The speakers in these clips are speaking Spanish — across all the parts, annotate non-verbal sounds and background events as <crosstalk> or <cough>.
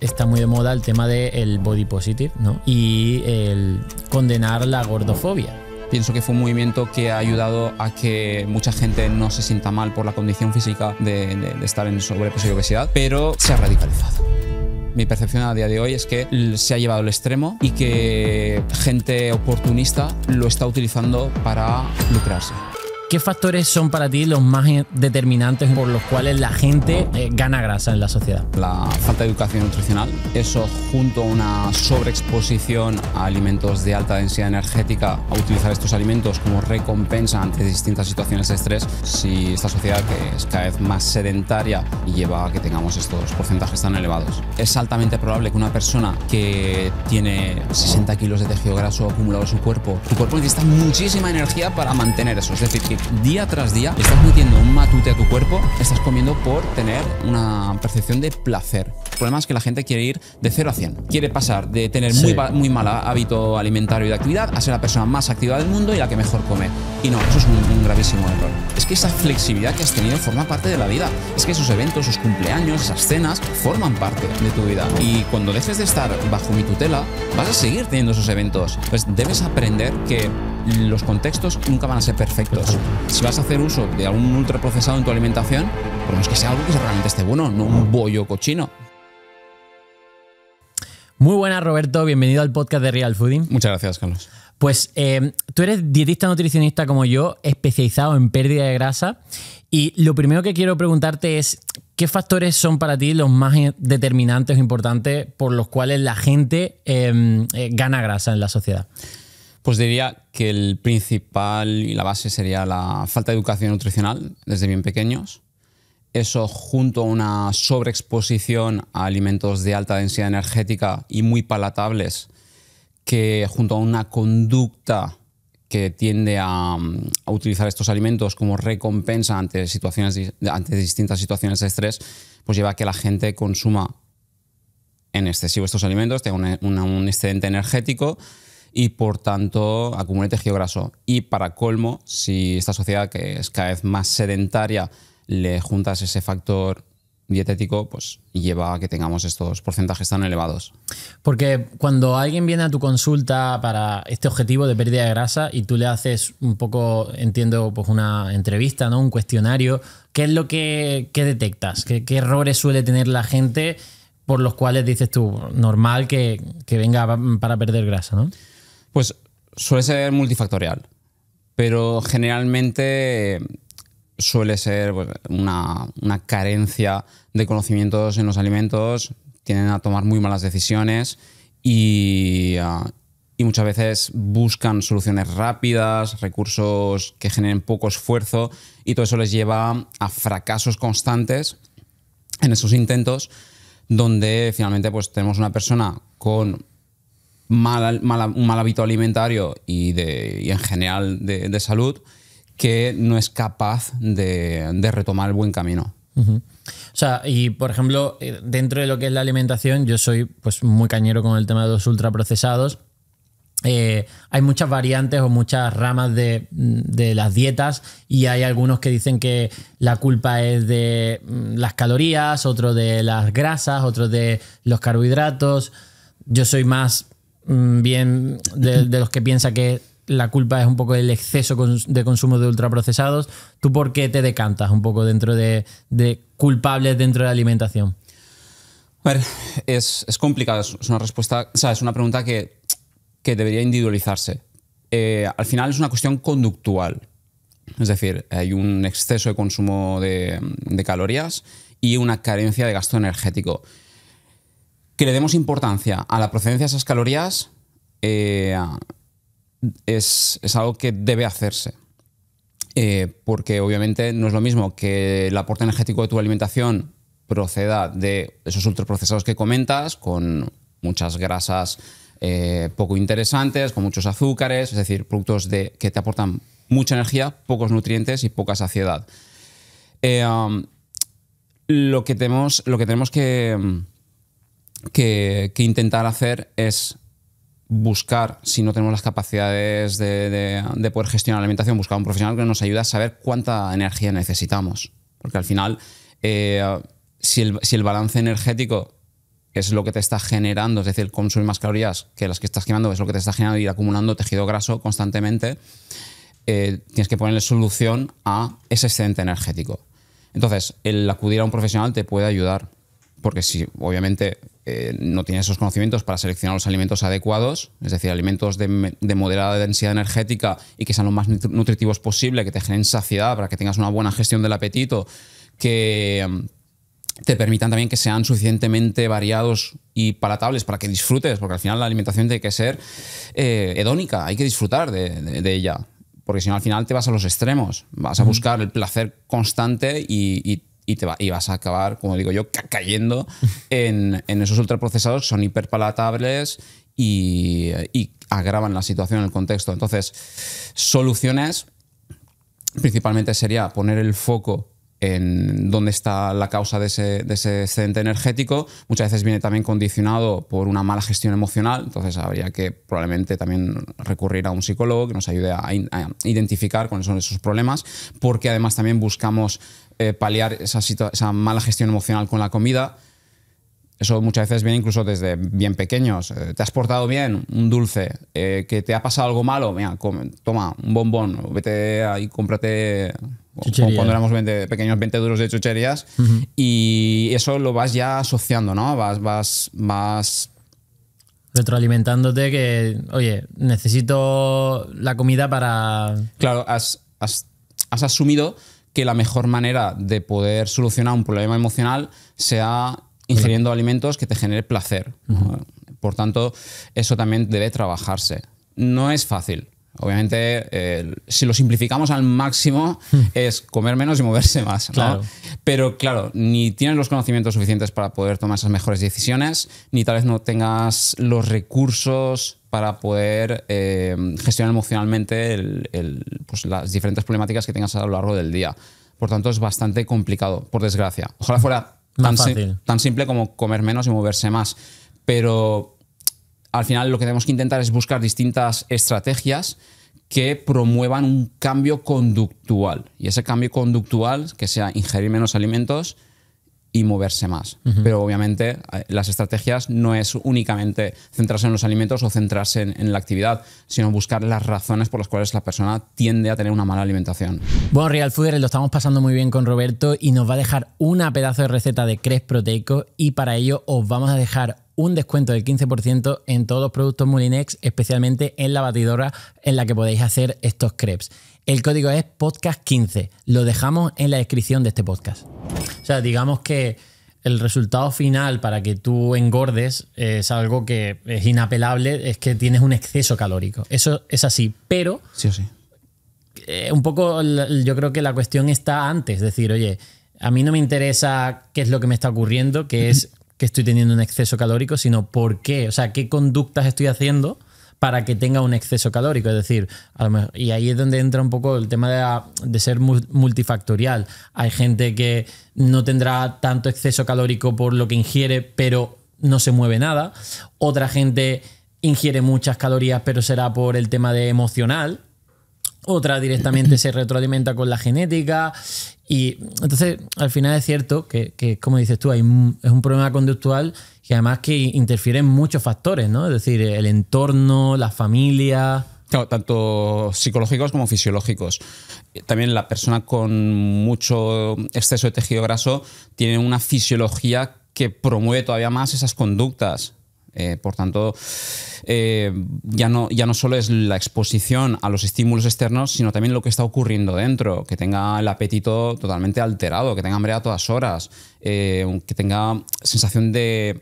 está muy de moda el tema del body positive y el condenar la gordofobia. Pienso que fue un movimiento que ha ayudado a que mucha gente no se sienta mal por la condición física de, estar en sobrepeso y obesidad, pero se ha radicalizado. Mi percepción a día de hoy es que se ha llevado al extremo y que gente oportunista lo está utilizando para lucrarse. ¿Qué factores son para ti los más determinantes por los cuales la gente eh, gana grasa en la sociedad? La falta de educación nutricional, eso junto a una sobreexposición a alimentos de alta densidad energética, a utilizar estos alimentos como recompensa ante distintas situaciones de estrés, si esta sociedad que es cada vez más sedentaria y lleva a que tengamos estos porcentajes tan elevados. Es altamente probable que una persona que tiene 60 kilos de tejido graso acumulado en su cuerpo, su cuerpo necesita muchísima energía para mantener eso, es decir, día tras día estás metiendo un matute a tu cuerpo, estás comiendo por tener una percepción de placer. El problema es que la gente quiere ir de cero a 100. Quiere pasar de tener muy, muy mal hábito alimentario y de actividad a ser la persona más activa del mundo y la que mejor come. Y no, eso es un, un gravísimo error. Es que esa flexibilidad que has tenido forma parte de la vida. Es que esos eventos, esos cumpleaños, esas cenas, forman parte de tu vida. Y cuando dejes de estar bajo mi tutela, vas a seguir teniendo esos eventos. Pues debes aprender que los contextos nunca van a ser perfectos. Si vas a hacer uso de algún ultraprocesado en tu alimentación, por menos que sea algo que realmente esté bueno, no un bollo cochino. Muy buenas, Roberto. Bienvenido al podcast de Real Fooding. Muchas gracias, Carlos. Pues eh, tú eres dietista nutricionista como yo, especializado en pérdida de grasa. Y lo primero que quiero preguntarte es, ¿qué factores son para ti los más determinantes o importantes por los cuales la gente em, eh, gana grasa en la sociedad? Pues diría que el principal y la base sería la falta de educación nutricional desde bien pequeños. Eso junto a una sobreexposición a alimentos de alta densidad energética y muy palatables, que junto a una conducta que tiende a, utilizar estos alimentos como recompensa ante, situaciones, ante distintas situaciones de estrés, pues lleva a que la gente consuma en excesivo estos alimentos, tenga un excedente energético y por tanto acumula tejido graso. Y para colmo, si esta sociedad que es cada vez más sedentaria le juntas ese factor dietético, pues lleva a que tengamos estos porcentajes tan elevados. Porque cuando alguien viene a tu consulta para este objetivo de pérdida de grasa y tú le haces un poco, entiendo, pues una entrevista, ¿no? Un cuestionario, ¿qué es lo que, detectas? ¿Qué, errores suele tener la gente por los cuales dices tú, normal que, que venga para perder grasa, ¿no? Pues suele ser multifactorial, pero generalmente eh, suele ser pues, una, carencia de conocimientos en los alimentos, tienden a tomar muy malas decisiones ah, y, muchas veces buscan soluciones rápidas, recursos que generen poco esfuerzo y todo eso les lleva a fracasos constantes en esos intentos donde finalmente pues tenemos una persona con mal, un mal hábito alimentario y, de, en general de, salud que no es capaz de, retomar el buen camino. O sea, y por ejemplo, eh, dentro de lo que es la alimentación, yo soy pues muy cañero con el tema de los ultraprocesados. Eh, hay muchas variantes o muchas ramas de, de, las dietas y hay algunos que dicen que la culpa es de mm, las calorías, otros de las grasas, otros de los carbohidratos. Yo soy más Mm, bien de, los que piensa que la culpa es un poco el exceso de consumo de ultraprocesados. ¿Tú por qué te decantas un poco dentro de, culpables dentro de la alimentación? A ver, es, complicado, es una respuesta, o sea, es una pregunta que, debería individualizarse. Eh, al final es una cuestión conductual, es decir, hay un exceso de consumo de, de, calorías y una carencia de gasto energético que le demos importancia a la procedencia de esas calorías eh, es, algo que debe hacerse. Eh, porque obviamente no es lo mismo que el aporte energético de tu alimentación proceda de esos ultraprocesados que comentas, con muchas grasas eh, poco interesantes, con muchos azúcares, es decir, productos de, que te aportan mucha energía, pocos nutrientes y poca saciedad. Um, lo, que tenemos, lo que tenemos que que, intentar hacer es buscar, si no tenemos las capacidades de, poder gestionar la alimentación, buscar un profesional que nos ayude a saber cuánta energía necesitamos. Porque al final, eh, si, el, balance energético es lo que te está generando, es decir, consumir más calorías que las que estás quemando, es lo que te está generando ir acumulando tejido graso constantemente, eh, tienes que ponerle solución a ese excedente energético. Entonces, el acudir a un profesional te puede ayudar, porque si obviamente eh, no tiene esos conocimientos para seleccionar los alimentos adecuados, es decir, alimentos de, moderada densidad energética y que sean lo más nutritivos posible, que te generen saciedad para que tengas una buena gestión del apetito, que mm, te permitan también que sean suficientemente variados y palatables para que disfrutes, porque al final la alimentación tiene que ser eh, hedónica, hay que disfrutar de, ella, porque si no al final te vas a los extremos, vas a buscar el placer constante y, y y, vas a acabar, como digo yo, cayendo <laughs> en, esos ultraprocesados que son hiperpalatables y, agravan la situación en el contexto. Entonces, soluciones principalmente sería poner el foco en dónde está la causa de ese, excedente energético. Muchas veces viene también condicionado por una mala gestión emocional, entonces habría que probablemente también recurrir a un psicólogo que nos ayude a identificar cuáles son esos problemas, porque además también buscamos eh, paliar esa, mala gestión emocional con la comida. Eso muchas veces viene incluso desde bien pequeños. Eh, ¿Te has portado bien? Un dulce. Eh, ¿Que te ha pasado algo malo? Mira, come, toma un bombón. Vete ahí, cómprate con cuando éramos pequeños 20 duros de chucherías. Y eso lo vas ya asociando, ¿no? Vas, vas, retroalimentándote que, oye, necesito la comida para... Claro, has asumido que la mejor manera de poder solucionar un problema emocional sea ingiriendo alimentos que te genere placer. Por tanto, eso también debe trabajarse. No es fácil. Obviamente, eh, si lo simplificamos al máximo, hmm. es comer menos y moverse más. Claro. Pero claro, ni tienes los conocimientos suficientes para poder tomar esas mejores decisiones, ni tal vez no tengas los recursos para poder eh, gestionar emocionalmente pues, las diferentes problemáticas que tengas a lo largo del día. Por tanto, es bastante complicado, por desgracia. Ojalá fuera tan, tan simple como comer menos y moverse más. Pero al final lo que tenemos que intentar es buscar distintas estrategias que promuevan un cambio conductual. Y ese cambio conductual, que sea ingerir menos alimentos, y moverse más. Pero obviamente eh, las estrategias no es únicamente centrarse en los alimentos o centrarse en, la actividad, sino buscar las razones por las cuales la persona tiende a tener una mala alimentación. Bueno, Real fooder lo estamos pasando muy bien con Roberto y nos va a dejar una pedazo de receta de cres proteico y para ello os vamos a dejar un descuento del 15% en todos los productos Mulinex, especialmente en la batidora en la que podéis hacer estos crepes. El código es podcast15. Lo dejamos en la descripción de este podcast. O sea, digamos que el resultado final para que tú engordes eh, es algo que es inapelable, es que tienes un exceso calórico. Eso es así, pero... Sí o sí. Eh, un poco yo creo que la cuestión está antes, es decir, oye, a mí no me interesa qué es lo que me está ocurriendo, que es <laughs> que estoy teniendo un exceso calórico, sino por qué, o sea, qué conductas estoy haciendo para que tenga un exceso calórico. Es decir, y ahí es donde entra un poco el tema de, ah, de, ser multifactorial. Hay gente que no tendrá tanto exceso calórico por lo que ingiere, pero no se mueve nada. Otra gente ingiere muchas calorías, pero será por el tema de emocional otra directamente se retroalimenta con la genética. Y entonces, al final es cierto que, como dices tú, es un problema conductual que además que interfiere en muchos factores, ¿no? Es decir, el entorno, la familia. tanto psicológicos como fisiológicos. También la persona con mucho exceso de tejido graso tiene una fisiología que promueve todavía más esas conductas. Eh, por tanto, eh, ya, no, ya no solo es la exposición a los estímulos externos, sino también lo que está ocurriendo dentro, que tenga el apetito totalmente alterado, que tenga hambre a todas horas, eh, que tenga sensación de,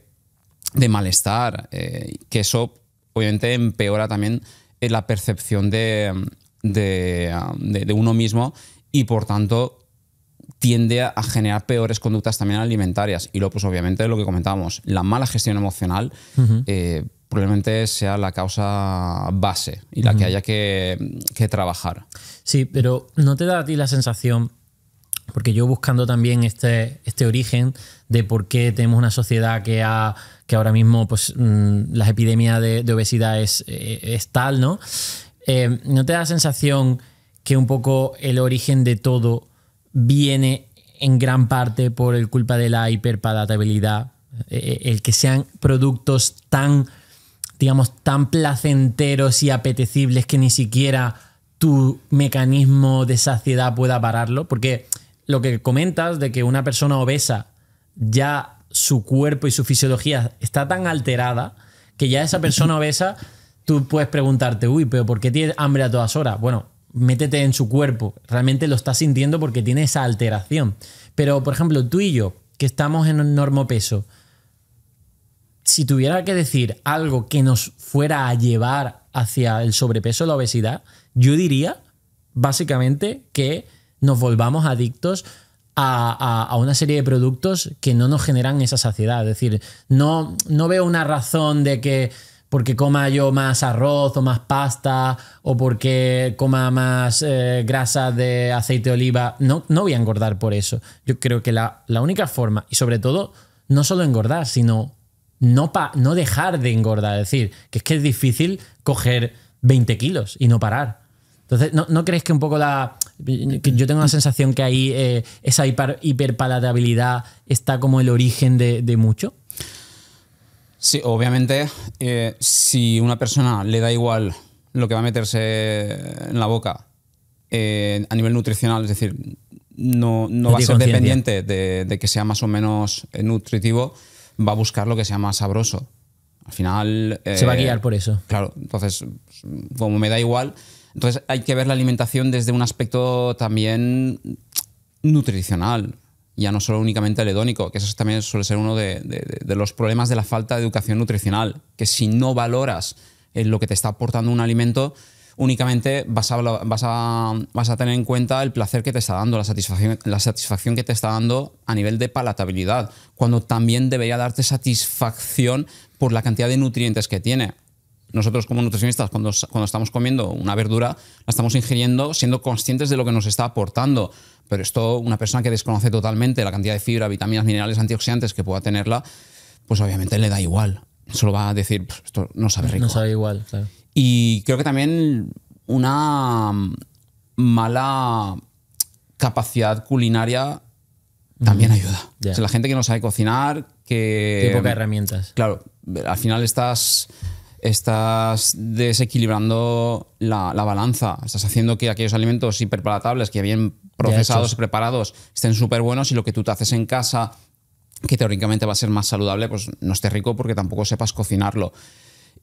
malestar, que eso obviamente empeora también la percepción de uno mismo y por tanto tiende a generar peores conductas también alimentarias. Y luego, pues obviamente, lo que comentábamos, la mala gestión emocional eh, probablemente sea la causa base y la que haya que, trabajar. Sí, pero ¿no te da a ti la sensación porque yo buscando también este, este origen de por qué tenemos una sociedad que, ha, que ahora mismo pues, mm, las epidemias de, obesidad es, eh, es, tal, ¿no? Eh, ¿No te da la sensación que un poco el origen de todo viene en gran parte por el culpa de la hiperpalatabilidad, eh, eh, el que sean productos tan, digamos, tan placenteros y apetecibles que ni siquiera tu mecanismo de saciedad pueda pararlo, porque lo que comentas de que una persona obesa ya su cuerpo y su fisiología está tan alterada que ya esa persona <laughs> obesa, tú puedes preguntarte, uy, pero ¿por qué tienes hambre a todas horas? Bueno, métete en su cuerpo. Realmente lo estás sintiendo porque tiene esa alteración. Pero, por ejemplo, tú y yo, que estamos en un enorme peso, si tuviera que decir algo que nos fuera a llevar hacia el sobrepeso, la obesidad, yo diría básicamente que nos volvamos adictos a, a, una serie de productos que no nos generan esa saciedad. Es decir, no, no veo una razón de que porque coma yo más arroz o más pasta o porque coma más eh, grasa de aceite de oliva. No, no voy a engordar por eso. Yo creo que la, única forma, y sobre todo, no solo engordar, sino no, no dejar de engordar. Es decir, que es que es difícil coger 20 kilos y no parar. Entonces, ¿no, crees que un poco la... yo tengo la sensación que ahí eh, esa hiper, hiperpalatabilidad está como el origen de, de mucho? Sí, obviamente, eh, si una persona le da igual lo que va a meterse en la boca eh, a nivel nutricional, es decir, no, va a ser dependiente de, que sea más o menos eh, nutritivo, va a buscar lo que sea más sabroso. Al final... Se va a guiar eh, por eso. Claro, entonces, como me da igual, entonces hay que ver la alimentación desde un aspecto también nutricional ya no solo únicamente el hedónico, que eso también suele ser uno de, los problemas de la falta de educación nutricional, que si no valoras eh, lo que te está aportando un alimento, únicamente vas a, vas vas a tener en cuenta el placer que te está dando, la satisfacción, la satisfacción que te está dando a nivel de palatabilidad, cuando también debería darte satisfacción por la cantidad de nutrientes que tiene. Nosotros como nutricionistas, cuando, cuando estamos comiendo una verdura, la estamos ingiriendo siendo conscientes de lo que nos está aportando. Pero esto, una persona que desconoce totalmente la cantidad de fibra, vitaminas, minerales, antioxidantes que pueda tenerla, pues obviamente le da igual. Solo va a decir, esto no sabe rico. No sabe igual, Y creo que también una mm, mala capacidad culinaria también ayuda. la gente que no sabe cocinar, que... Qué pocas herramientas. Claro, al final estás estás desequilibrando la, balanza, estás haciendo que aquellos alimentos hiperpalatables que bien procesados, preparados, estén súper buenos y lo que tú te haces en casa, que teóricamente va a ser más saludable, pues no esté rico porque tampoco sepas cocinarlo.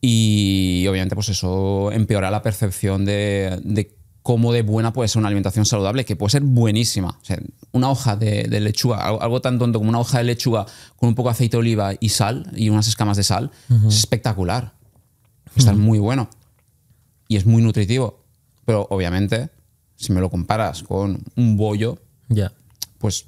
Y obviamente pues eso empeora la percepción de, cómo de buena puede ser una alimentación saludable, que puede ser buenísima. una hoja de, lechuga, algo, tan tonto como una hoja de lechuga con un poco de aceite de oliva y sal y unas escamas de sal, es espectacular. Está muy bueno. Y es muy nutritivo. Pero obviamente, si me lo comparas con un bollo, pues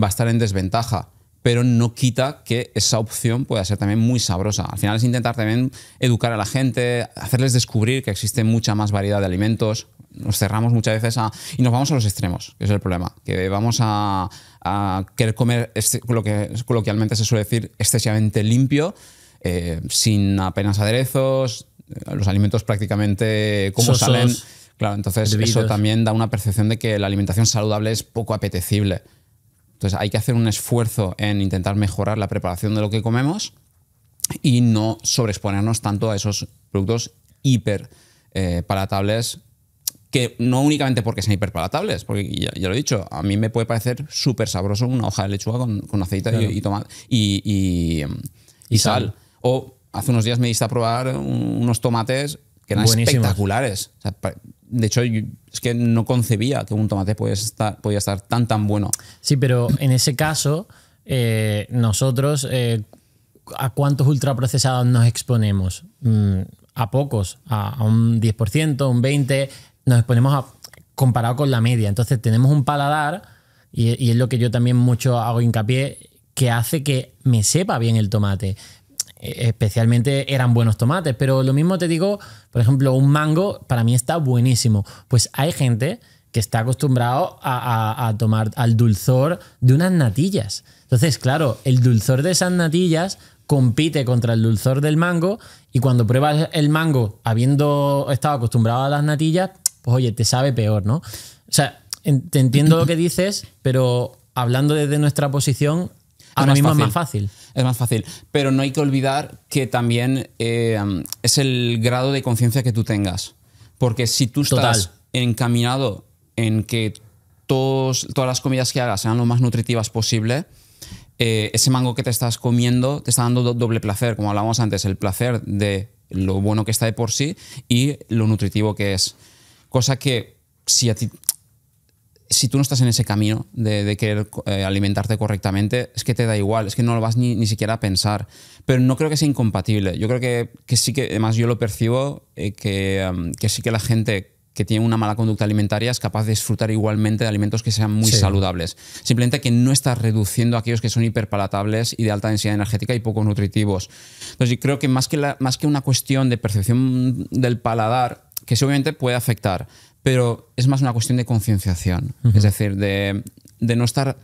va a estar en desventaja. Pero no quita que esa opción pueda ser también muy sabrosa. Al final es intentar también educar a la gente, hacerles descubrir que existe mucha más variedad de alimentos. Nos cerramos muchas veces Y nos vamos a los extremos, que es el problema. Que vamos a, querer comer, este, lo que coloquialmente se suele decir, excesivamente limpio eh, sin apenas aderezos, eh, los alimentos prácticamente como salen. Claro, entonces eso también da una percepción de que la alimentación saludable es poco apetecible. Entonces hay que hacer un esfuerzo en intentar mejorar la preparación de lo que comemos y no sobreexponernos tanto a esos productos hiper eh, palatables que no únicamente porque sean hiperpalatables, porque ya, lo he dicho, a mí me puede parecer súper sabroso una hoja de lechuga con, aceite y, tomate mm, y, sal o hace unos días me diste a probar unos tomates que eran espectaculares. de hecho, es que no concebía que un tomate podía estar, tan, tan bueno. Sí, pero en ese caso, eh, nosotros, eh, ¿a cuántos ultraprocesados nos exponemos? Mm, a pocos, a, un 10%, un 20%, nos exponemos a, comparado con la media. Entonces, tenemos un paladar, y es lo que yo también mucho hago hincapié, que hace que me sepa bien el tomate. Eh, especialmente eran buenos tomates, pero lo mismo te digo, por ejemplo, un mango para mí está buenísimo. Pues hay gente que está acostumbrado a, tomar al dulzor de unas natillas. Entonces, claro, el dulzor de esas natillas compite contra el dulzor del mango y cuando pruebas el mango habiendo estado acostumbrado a las natillas, pues oye, te sabe peor, ¿no? O sea, te entiendo lo que dices, pero hablando desde nuestra posición, ahora mismo es más fácil es más fácil. Pero no hay que olvidar que también eh, es el grado de conciencia que tú tengas. Porque si tú estás encaminado en que todos, todas las comidas que hagas sean lo más nutritivas posible, eh, ese mango que te estás comiendo te está dando doble placer, como hablábamos antes, el placer de lo bueno que está de por sí y lo nutritivo que es. Cosa que si a ti si tú no estás en ese camino de, querer eh, alimentarte correctamente, es que te da igual, es que no lo vas ni, siquiera a pensar. Pero no creo que sea incompatible. Yo creo que, sí que, además yo lo percibo, eh, um, que, sí que la gente que tiene una mala conducta alimentaria es capaz de disfrutar igualmente de alimentos que sean muy saludables. Simplemente que no estás reduciendo aquellos que son hiperpalatables y de alta densidad energética y poco nutritivos. Entonces yo creo que más que, más que una cuestión de percepción del paladar, que obviamente puede afectar, pero es más una cuestión de concienciación, es decir, de, no estar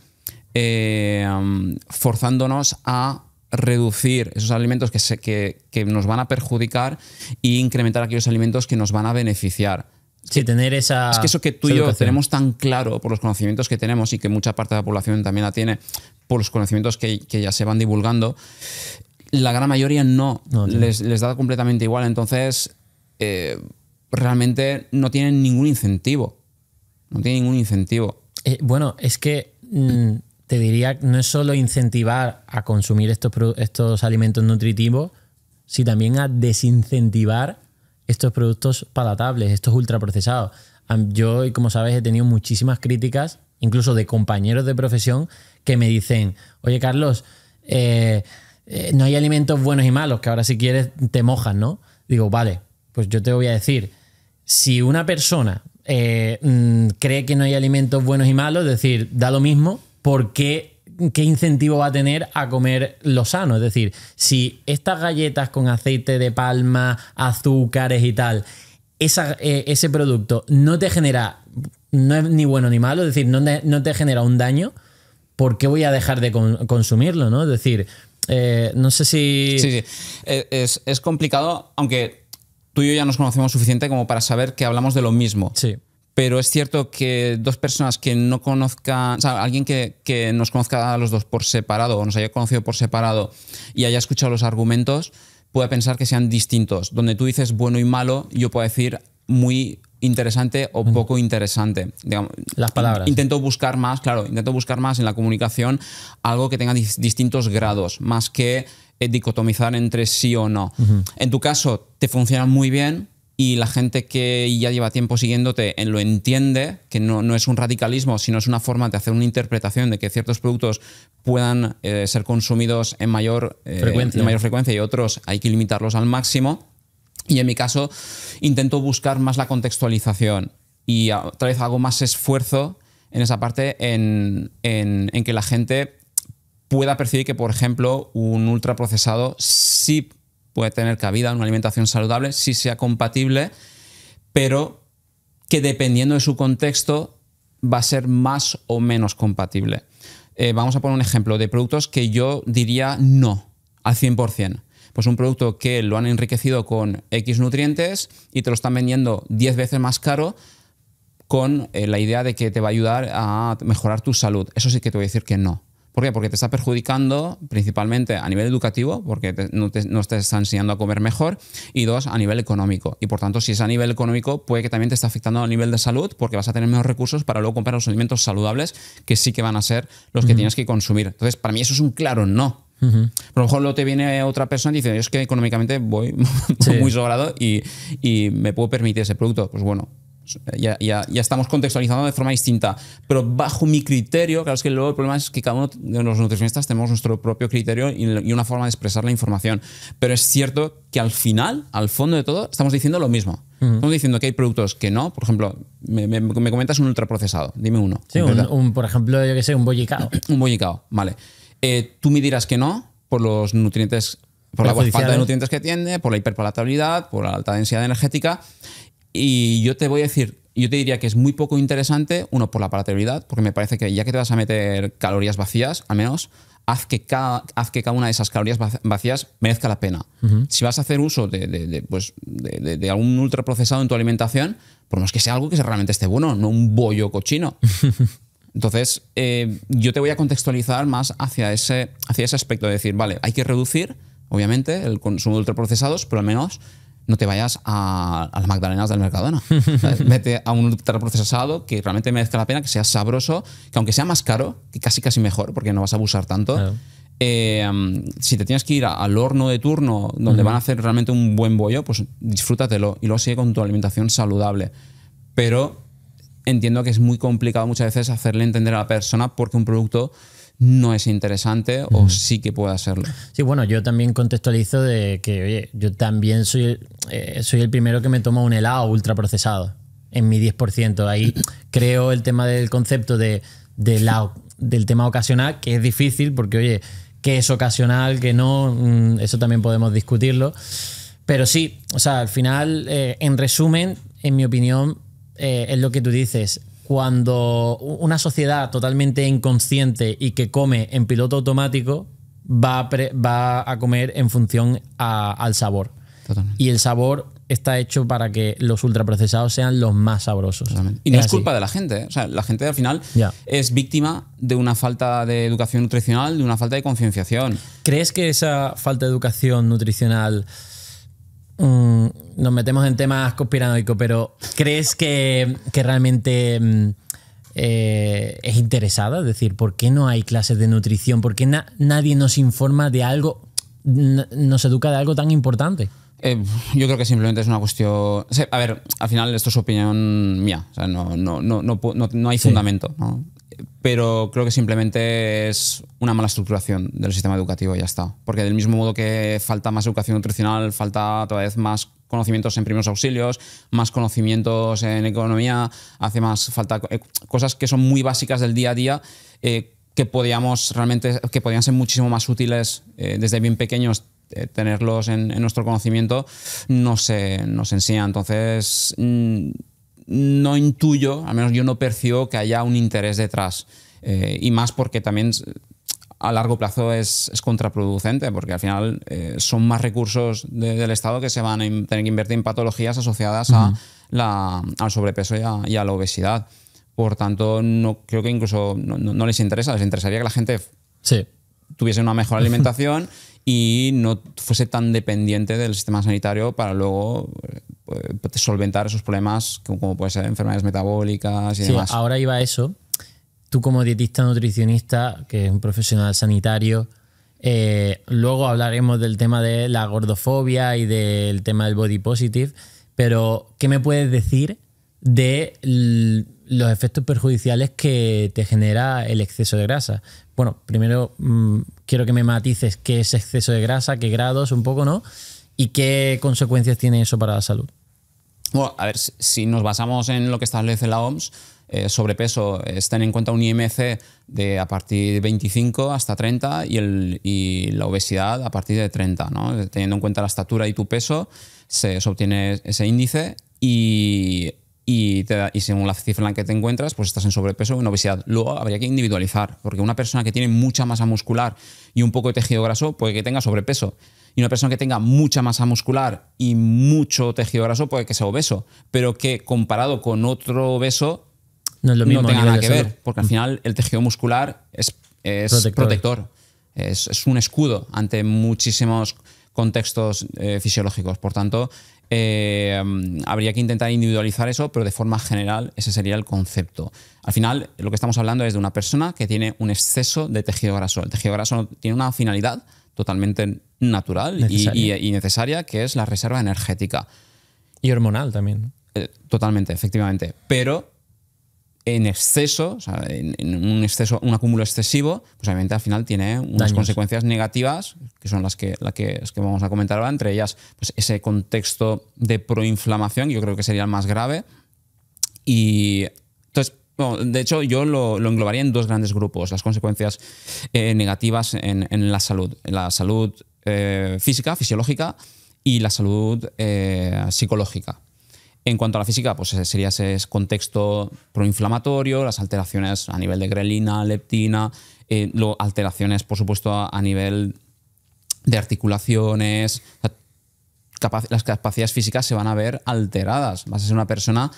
eh, forzándonos a reducir esos alimentos que, nos van a perjudicar e incrementar aquellos alimentos que nos van a beneficiar. Sí, tener esa. Es que eso que tú y yo tenemos tan claro por los conocimientos que tenemos y que mucha parte de la población también la tiene por los conocimientos que, ya se van divulgando, la gran mayoría no. les, da completamente igual. Entonces, eh, realmente no tienen ningún incentivo. No tienen ningún incentivo. Eh, bueno, es que mm, te diría, no es solo incentivar a consumir estos, estos alimentos nutritivos, sino también a desincentivar estos productos palatables, estos ultraprocesados. Yo, como sabes, he tenido muchísimas críticas, incluso de compañeros de profesión, que me dicen, oye Carlos, eh, eh, no hay alimentos buenos y malos, que ahora si quieres te mojas, ¿no? Digo, vale, pues yo te voy a decir, si una persona eh, mm, cree que no hay alimentos buenos y malos, es decir, da lo mismo, ¿por qué qué incentivo va a tener a comer lo sano. Es decir, si estas galletas con aceite de palma, azúcares y tal, eh, ese producto no te genera, no es ni bueno ni malo, es decir, no, te genera un daño, ¿por qué voy a dejar de consumirlo? ¿no? Es decir, eh, no sé si... Sí, sí. es complicado, aunque tú y yo ya nos conocemos suficiente como para saber que hablamos de lo mismo. Sí. Pero es cierto que dos personas que no conozcan, o sea, alguien que, nos conozca a los dos por separado o nos haya conocido por separado y haya escuchado los argumentos, puede pensar que sean distintos. Donde tú dices bueno y malo, yo puedo decir muy interesante o poco interesante. Las palabras. Intento buscar más, claro, intento buscar más en la comunicación algo que tenga distintos grados, más que eh, dicotomizar entre sí o no. En tu caso, te funciona muy bien y la gente que ya lleva tiempo siguiéndote eh, lo entiende, que no, es un radicalismo, sino es una forma de hacer una interpretación de que ciertos productos puedan eh, ser consumidos en mayor, frecuencia. y otros hay que limitarlos al máximo. Y en mi caso, intento buscar más la contextualización y otra vez hago más esfuerzo en esa parte en que la gente pueda percibir que, por ejemplo, un ultraprocesado sí puede tener cabida en una alimentación saludable, sí sea compatible, pero que dependiendo de su contexto va a ser más o menos compatible. Eh, vamos a poner un ejemplo de productos que yo diría no al 100%. Pues un producto que lo han enriquecido con X nutrientes y te lo están vendiendo 10 veces más caro con eh, la idea de que te va a ayudar a mejorar tu salud. Eso sí que te voy a decir que no. ¿Por qué? Porque te está perjudicando principalmente a nivel educativo, porque no, te, no, está enseñando a comer mejor, y dos, a nivel económico. Y por tanto, si es a nivel económico, puede que también te esté afectando a nivel de salud, porque vas a tener menos recursos para luego comprar los alimentos saludables, que sí que van a ser los que tienes que consumir. Entonces, para mí eso es un claro no. a lo mejor luego te viene otra persona y dice, es que económicamente voy <laughs> muy sobrado y, y me puedo permitir ese producto. Pues bueno, ya, ya, estamos contextualizando de forma distinta. Pero bajo mi criterio, claro, es que luego el problema es que cada uno de los nutricionistas tenemos nuestro propio criterio y, una forma de expresar la información. Pero es cierto que al final, al fondo de todo, estamos diciendo lo mismo. Estamos diciendo que hay productos que no. Por ejemplo, me, comentas un ultraprocesado. Dime uno. Sí, un, por ejemplo, yo que sé, un bollicao. <clears throat> un bollicao, vale. Eh, tú me dirás que no por los nutrientes por la falta de nutrientes que tiene, por la hiperpalatabilidad, por la alta densidad energética. Y yo te voy a decir, yo te diría que es muy poco interesante, uno, por la palatabilidad, porque me parece que ya que te vas a meter calorías vacías, al menos, haz que cada, haz que cada una de esas calorías vacías merezca la pena. Si vas a hacer uso de, de, pues, de, algún ultraprocesado en tu alimentación, por lo menos que sea algo que realmente esté bueno, no un bollo cochino. <laughs> Entonces, eh, yo te voy a contextualizar más hacia ese, hacia ese aspecto de decir, vale, hay que reducir, obviamente, el consumo de ultraprocesados, pero al menos no te vayas a, las magdalenas del Mercadona. <laughs> Vete a un procesado que realmente merezca la pena, que sea sabroso, que aunque sea más caro, que casi casi mejor, porque no vas a abusar tanto. Eh, um, si te tienes que ir al horno de turno donde van a hacer realmente un buen bollo, pues disfrútatelo y luego sigue con tu alimentación saludable. Pero entiendo que es muy complicado muchas veces hacerle entender a la persona porque un producto no es interesante o sí que pueda serlo. Sí, bueno, yo también contextualizo de que, oye, yo también soy, eh, soy el primero que me toma un helado ultraprocesado en mi 10%. Ahí <clears throat> creo el tema del concepto de, del tema ocasional, que es difícil porque, oye, qué es ocasional, qué no, mm, eso también podemos discutirlo. Pero sí, o sea, al final, eh, en resumen, en mi opinión, eh, es lo que tú dices cuando una sociedad totalmente inconsciente y que come en piloto automático va a, comer en función al sabor. Y el sabor está hecho para que los ultraprocesados sean los más sabrosos. Y no es, culpa de la gente. ¿eh? O sea, la gente al final es víctima de una falta de educación nutricional, de una falta de concienciación. ¿Crees que esa falta de educación nutricional Mm, nos metemos en temas conspiranoicos, pero ¿crees que, realmente mm, eh, es interesada? Es decir, ¿por qué no hay clases de nutrición? ¿Por qué nadie nos informa de algo, nos educa de algo tan importante? Eh, yo creo que simplemente es una cuestión. a ver, al final esto es opinión mía. no, no, no, no, hay fundamento. ¿no? pero creo que simplemente es una mala estructuración del sistema educativo y ya está. Porque del mismo modo que falta más educación nutricional, falta toda vez más conocimientos en primeros auxilios, más conocimientos en economía, hace más falta eh, cosas que son muy básicas del día a día. Eh, que podíamos realmente que podían ser muchísimo más útiles eh, desde bien pequeños tenerlos en, nuestro conocimiento no se nos enseña. Entonces, mm, no intuyo, al menos yo no percibo que haya un interés detrás. Eh, y más porque también a largo plazo es, contraproducente, porque al final eh, son más recursos del Estado que se van a tener que invertir en patologías asociadas a la, al sobrepeso y a, la obesidad. Por tanto, no creo que incluso no, les interesa, les interesaría que la gente tuviese una mejor <laughs> alimentación y no fuese tan dependiente del sistema sanitario para luego eh, eh, solventar esos problemas como puede ser enfermedades metabólicas y demás. Ahora iba eso. Tú como dietista nutricionista, que es un profesional sanitario, eh, luego hablaremos del tema de la gordofobia y del tema del body positive, pero ¿qué me puedes decir de los efectos perjudiciales que te genera el exceso de grasa? Bueno, primero mm, quiero que me matices qué es exceso de grasa, qué grados, un poco, ¿no? ¿Y qué consecuencias tiene eso para la salud? Bueno, a ver, si nos basamos en lo que establece la OMS, eh, sobrepeso, eh, tener en cuenta un IMC de a partir de 25 hasta 30 y, el, la obesidad a partir de 30. Teniendo en cuenta la estatura y tu peso, se, obtiene ese índice y, te y, según la cifra en la que te encuentras, pues estás en sobrepeso o en obesidad. Luego habría que individualizar, porque una persona que tiene mucha masa muscular y un poco de tejido graso puede que tenga sobrepeso una persona que tenga mucha masa muscular y mucho tejido graso puede que sea obeso, pero que comparado con otro obeso no, es lo tenga nada que ver, porque al final el tejido muscular es, protector, es, un escudo ante muchísimos contextos eh, fisiológicos. Por tanto, eh, habría que intentar individualizar eso, pero de forma general ese sería el concepto. Al final, lo que estamos hablando es de una persona que tiene un exceso de tejido graso. El tejido graso tiene una finalidad, totalmente natural Y, necesaria, que es la reserva energética. Y hormonal también. Eh, totalmente, efectivamente. Pero en exceso, o sea, en, un exceso, un acúmulo excesivo, pues obviamente al final tiene unas consecuencias negativas, que son las que, que, vamos a comentar ahora, entre ellas pues ese contexto de proinflamación, yo creo que sería el más grave, y de hecho, yo lo, englobaría en dos grandes grupos, las consecuencias eh, negativas en, la salud. la salud eh, física, fisiológica y la salud eh, psicológica. En cuanto a la física, pues sería ese contexto proinflamatorio, las alteraciones a nivel de grelina, leptina, lo, alteraciones, por supuesto, a, a nivel de articulaciones, las capacidades físicas se van a ver alteradas. Vas a ser una persona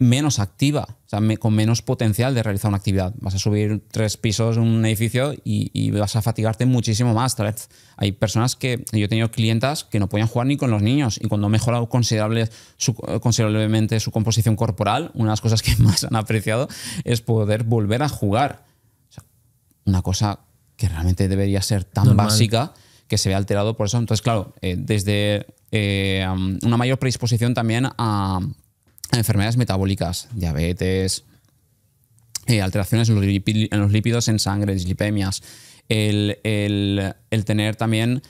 menos activa, o sea, con menos potencial de realizar una actividad. Vas a subir tres pisos en un edificio y, vas a fatigarte muchísimo más. Tal vez hay personas que yo he tenido clientas que no podían jugar ni con los niños y cuando han mejorado considerable considerablemente su composición corporal, una de las cosas que <laughs> más han apreciado es poder volver a jugar. una cosa que realmente debería ser tan básica que se ve alterado por eso. Entonces, claro, eh, desde eh, una mayor predisposición también a enfermedades metabólicas, diabetes, eh, alteraciones en los, lípidos en sangre, dislipemias, el, tener también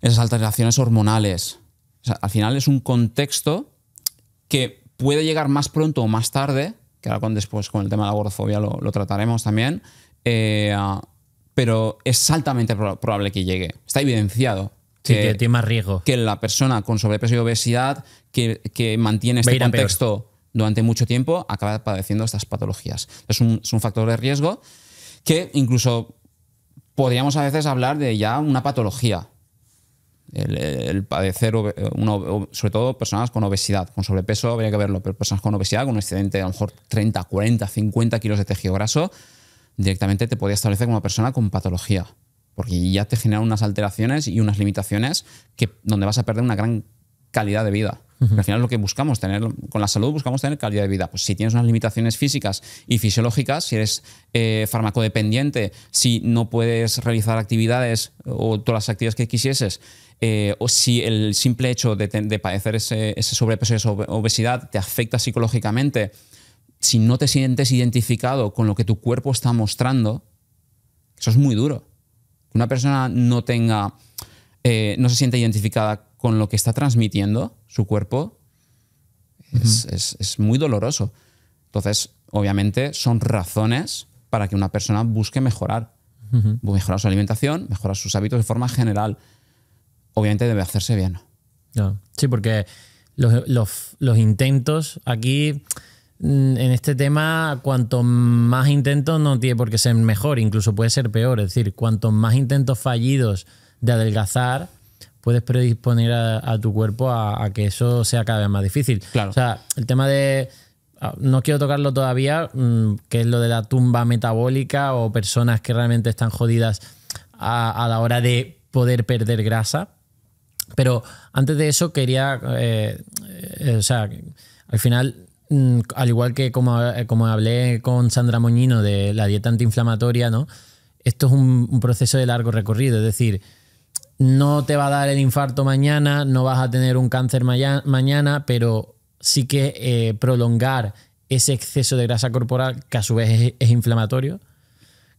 esas alteraciones hormonales. al final es un contexto que puede llegar más pronto o más tarde, que ahora con, después con el tema de la gordofobia lo, trataremos también, eh, pero es altamente probable que llegue. Está evidenciado Sí, que, tiene más riesgo. Que la persona con sobrepeso y obesidad que, mantiene este contexto durante mucho tiempo acaba padeciendo estas patologías. Es un, factor de riesgo que incluso podríamos a veces hablar de ya una patología. El, padecer, sobre todo personas con obesidad, con sobrepeso habría que verlo, pero personas con obesidad, con un excedente de a lo mejor 30, 40, 50 kilos de tejido graso, directamente te podría establecer como una persona con patología porque ya te genera unas alteraciones y unas limitaciones que, donde vas a perder una gran calidad de vida. Al final lo que buscamos tener, con la salud buscamos tener calidad de vida. Pues si tienes unas limitaciones físicas y fisiológicas, si eres eh, farmacodependiente, si no puedes realizar actividades o todas las actividades que quisieses, eh, o si el simple hecho de, padecer ese, ese sobrepeso y esa obesidad te afecta psicológicamente, si no te sientes identificado con lo que tu cuerpo está mostrando, eso es muy duro una persona no tenga, eh, no se sienta identificada con lo que está transmitiendo su cuerpo, es, muy doloroso. Entonces, obviamente, son razones para que una persona busque mejorar. Mejorar su alimentación, mejorar sus hábitos de forma general. Obviamente debe hacerse bien. Sí, porque los intentos aquí Mm, en este tema, cuanto más intentos no tiene por qué ser mejor, incluso puede ser peor. Es decir, cuanto más intentos fallidos de adelgazar, puedes predisponer a, tu cuerpo a, que eso sea cada vez más difícil. Claro. O sea, el tema de. Ah, no quiero tocarlo todavía, mm, que es lo de la tumba metabólica o personas que realmente están jodidas a, la hora de poder perder grasa. Pero antes de eso quería. Eh, eh, o sea, al final Mm, al igual que eh, como, hablé con Sandra Moñino de la dieta antiinflamatoria, ¿no? Esto es un, proceso de largo recorrido, es decir, no te va a dar el infarto mañana, no vas a tener un cáncer mañana, pero sí que eh, prolongar ese exceso de grasa corporal, que a su vez es, inflamatorio,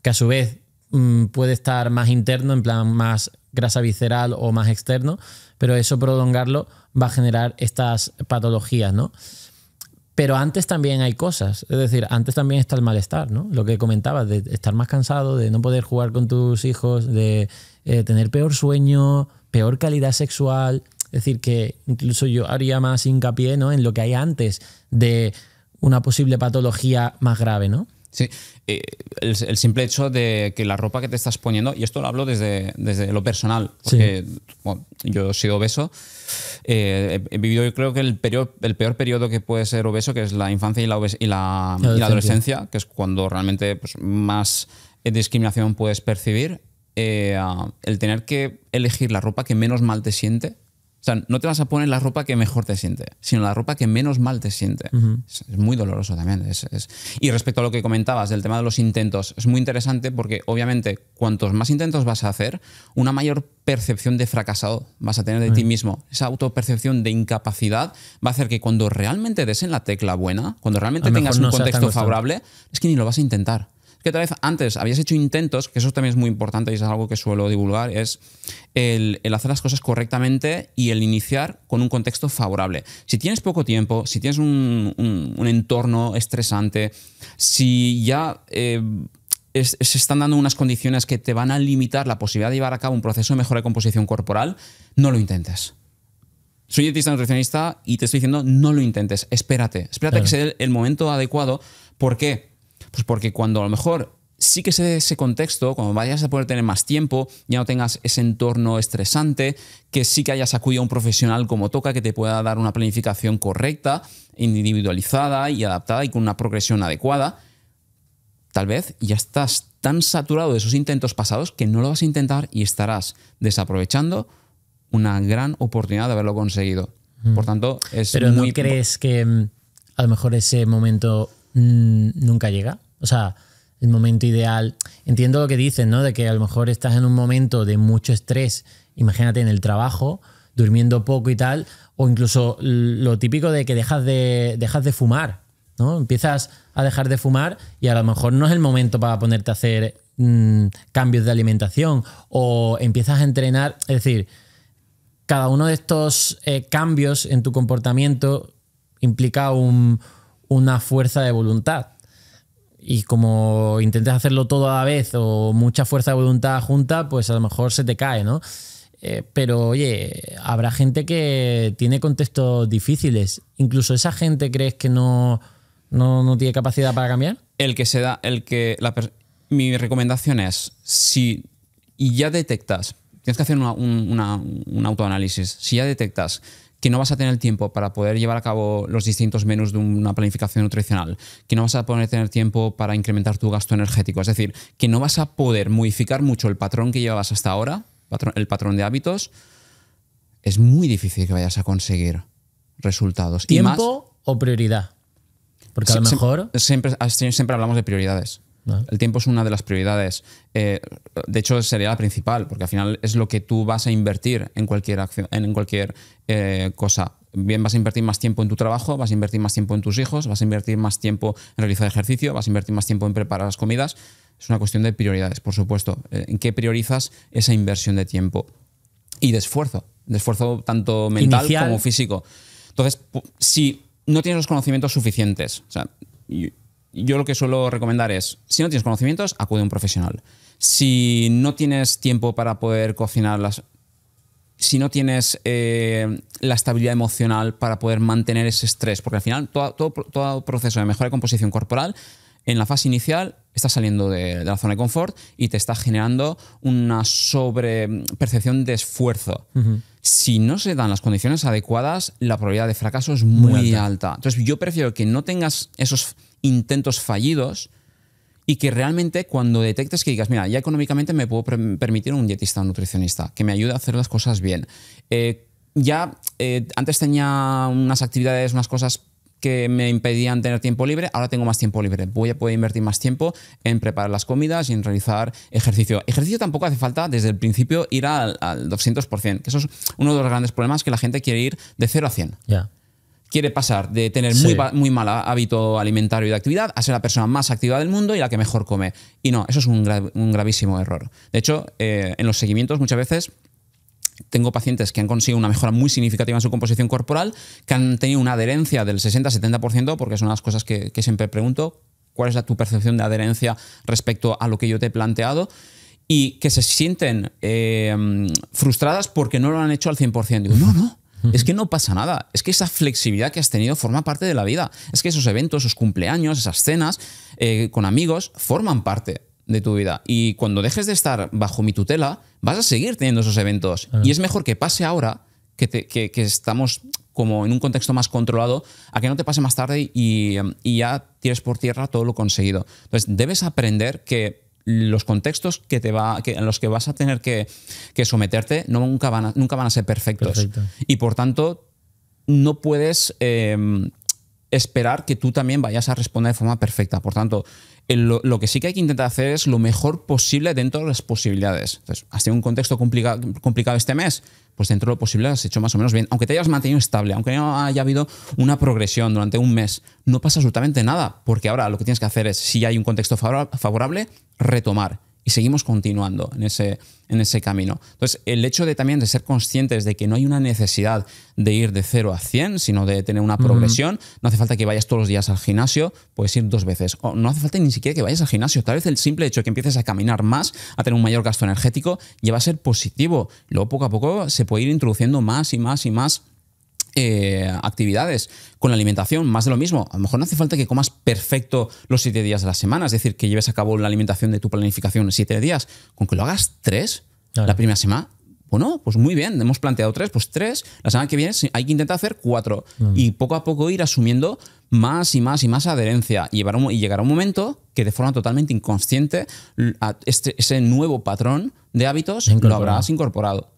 que a su vez mm, puede estar más interno, en plan más grasa visceral o más externo, pero eso prolongarlo va a generar estas patologías, ¿no? Pero antes también hay cosas, es decir, antes también está el malestar, ¿no? Lo que comentabas, de estar más cansado, de no poder jugar con tus hijos, de eh, tener peor sueño, peor calidad sexual. Es decir, que incluso yo haría más hincapié ¿no? en lo que hay antes de una posible patología más grave, ¿no? Sí, eh, el, simple hecho de que la ropa que te estás poniendo, y esto lo hablo desde, desde lo personal, porque yo he sido obeso, eh, he, vivido yo creo que el, el peor periodo que puede ser obeso, que es la infancia y la, adolescencia, que es cuando realmente pues, más eh, discriminación puedes percibir, ah, el tener que elegir la ropa que menos mal te siente sea, no te vas a poner la ropa que mejor te siente, sino la ropa que menos mal te siente. es, muy doloroso también. Y respecto a lo que comentabas del tema de los intentos, es muy interesante porque obviamente cuantos más intentos vas a hacer, una mayor percepción de fracasado vas a tener de ti mismo. Esa autopercepción de incapacidad va a hacer que cuando realmente des en la tecla buena, cuando realmente tengas un contexto favorable, es que ni lo vas a intentar que tal vez antes habías hecho intentos, que eso también es muy importante y es algo que suelo divulgar, es el, hacer las cosas correctamente y el iniciar con un contexto favorable. Si tienes poco tiempo, si tienes un, entorno estresante, si ya... Eh, se están dando unas condiciones que te van a limitar la posibilidad de llevar a cabo un proceso de mejora de composición corporal, no lo intentes soy dietista nutricionista y te estoy diciendo no lo intentes, espérate, espérate que sea el, el, momento adecuado. ¿Por qué? Pues porque cuando a lo mejor sí que se dé ese contexto, cuando vayas a poder tener más tiempo, ya no tengas ese entorno estresante, que sí que hayas acudido a un profesional como toca, que te pueda dar una planificación correcta, individualizada y adaptada y con una progresión adecuada, tal vez ya estás tan saturado de esos intentos pasados que no lo vas a intentar y estarás desaprovechando una gran oportunidad de haberlo conseguido. Mm. Por tanto, es... Pero ¿no crees que mm, a lo mejor ese momento mm, nunca llega? O sea, el momento ideal. Entiendo lo que dices, ¿no? De que a lo mejor estás en un momento de mucho estrés, imagínate en el trabajo, durmiendo poco y tal, o incluso lo típico de que dejas de, de fumar, ¿no? Empiezas a dejar de fumar y a lo mejor no es el momento para ponerte a hacer mm, cambios de alimentación o empiezas a entrenar, es decir, cada uno de estos eh, cambios en tu comportamiento implica una fuerza de voluntad y como intentes hacerlo todo a la vez o mucha fuerza de voluntad junta, pues a lo mejor se te cae, ¿no? Eh, pero oye, habrá gente que tiene contextos difíciles. Incluso esa gente crees que no, no, tiene capacidad para cambiar. El que se da, el que. La mi recomendación es: si ya detectas, tienes que hacer un, un autoanálisis, si ya detectas que no vas a tener tiempo para poder llevar a cabo los distintos menús de una planificación nutricional, que no vas a poder tener tiempo para incrementar tu gasto energético, es decir, que no vas a poder modificar mucho el patrón que llevabas hasta ahora, el patrón de hábitos, es muy difícil que vayas a conseguir resultados. ¿Tiempo o prioridad? Porque a lo mejor... Siempre, siempre hablamos de prioridades. Ah. El tiempo es una de las prioridades. Eh, de hecho, sería la principal, porque al final es lo que tú vas a invertir en cualquier, acción, en cualquier eh, cosa. Bien, vas a invertir más tiempo en tu trabajo, vas a invertir más tiempo en tus hijos, vas a invertir más tiempo en realizar ejercicio, vas a invertir más tiempo en preparar las comidas. Es una cuestión de prioridades, por supuesto. Eh, ¿En qué priorizas esa inversión de tiempo? Y de esfuerzo, de esfuerzo tanto mental como físico. Entonces, si no tienes los conocimientos suficientes, o sea, yo lo que suelo recomendar es, si no tienes conocimientos, acude a un profesional. Si no tienes tiempo para poder cocinar las, si no tienes eh, la estabilidad emocional para poder mantener ese estrés, porque al final todo, proceso de mejora de composición corporal, en la fase inicial está saliendo de, la zona de confort y te está generando una sobrepercepción de esfuerzo. Si no se dan las condiciones adecuadas, la probabilidad de fracaso es muy, alta. Entonces yo prefiero que no tengas esos intentos fallidos y que realmente cuando detectes que digas, mira, ya económicamente me puedo permitir un dietista nutricionista que me ayude a hacer las cosas bien. Eh, ya eh, antes tenía unas actividades, unas cosas que me impedían tener tiempo libre, ahora tengo más tiempo libre. Voy a poder invertir más tiempo en preparar las comidas y en realizar ejercicio. Ejercicio tampoco hace falta desde el principio ir al, al 200%, que eso es uno de los grandes problemas que la gente quiere ir de 0 a 100. Yeah quiere pasar de tener muy, mal hábito alimentario y de actividad a ser la persona más activa del mundo y la que mejor come. Y no, eso es un, gravísimo error. De hecho, eh, en los seguimientos muchas veces tengo pacientes que han conseguido una mejora muy significativa en su composición corporal, que han tenido una adherencia del 60-70%, porque son las cosas que, siempre pregunto, ¿cuál es tu percepción de adherencia respecto a lo que yo te he planteado? Y que se sienten eh, frustradas porque no lo han hecho al 100%. Digo, no, no, es que no pasa nada. Es que esa flexibilidad que has tenido forma parte de la vida. Es que esos eventos, esos cumpleaños, esas cenas eh, con amigos forman parte de tu vida. Y cuando dejes de estar bajo mi tutela, vas a seguir teniendo esos eventos. Ah. Y es mejor que pase ahora que, estamos como en un contexto más controlado, a que no te pase más tarde y, y ya tienes por tierra todo lo conseguido. Entonces, debes aprender que los contextos que te va, en los que vas a tener que, someterte nunca, van a, nunca van a ser perfectos. Y por tanto, no puedes em, esperar que tú también vayas a responder de forma perfecta. Por tanto, lo, que sí que hay que intentar hacer es lo mejor posible dentro de las posibilidades. Entonces, has tenido un contexto complicado este mes, pues dentro de lo posible has hecho más o menos bien. Aunque te hayas mantenido estable, aunque no haya habido una progresión durante un mes, no pasa absolutamente nada, porque ahora lo que tienes que hacer es, si hay un contexto favorable, retomar y seguimos continuando en ese, en ese camino. Entonces, el hecho de también de ser conscientes de que no hay una necesidad de ir de 0 a 100, sino de tener una progresión, no hace falta que vayas todos los días al gimnasio, puedes ir dos veces, o no hace falta ni siquiera que vayas al gimnasio, tal vez el simple hecho de que empieces a caminar más, a tener un mayor gasto energético, ya va a ser positivo. Luego, poco a poco, se puede ir introduciendo más y más y más eh, actividades. Con la alimentación, más de lo mismo. A lo mejor no hace falta que comas perfecto los siete días de la semana, es decir, que lleves a cabo la alimentación de tu planificación en siete días. Con que lo hagas tres la primera semana, bueno, pues muy bien, hemos planteado tres, pues tres. La semana que viene hay que intentar hacer cuatro. Mm. Y poco a poco ir asumiendo más y más y más adherencia. Y, llevar llegará un momento que de forma totalmente inconsciente este, ese nuevo patrón de hábitos lo habrás incorporado.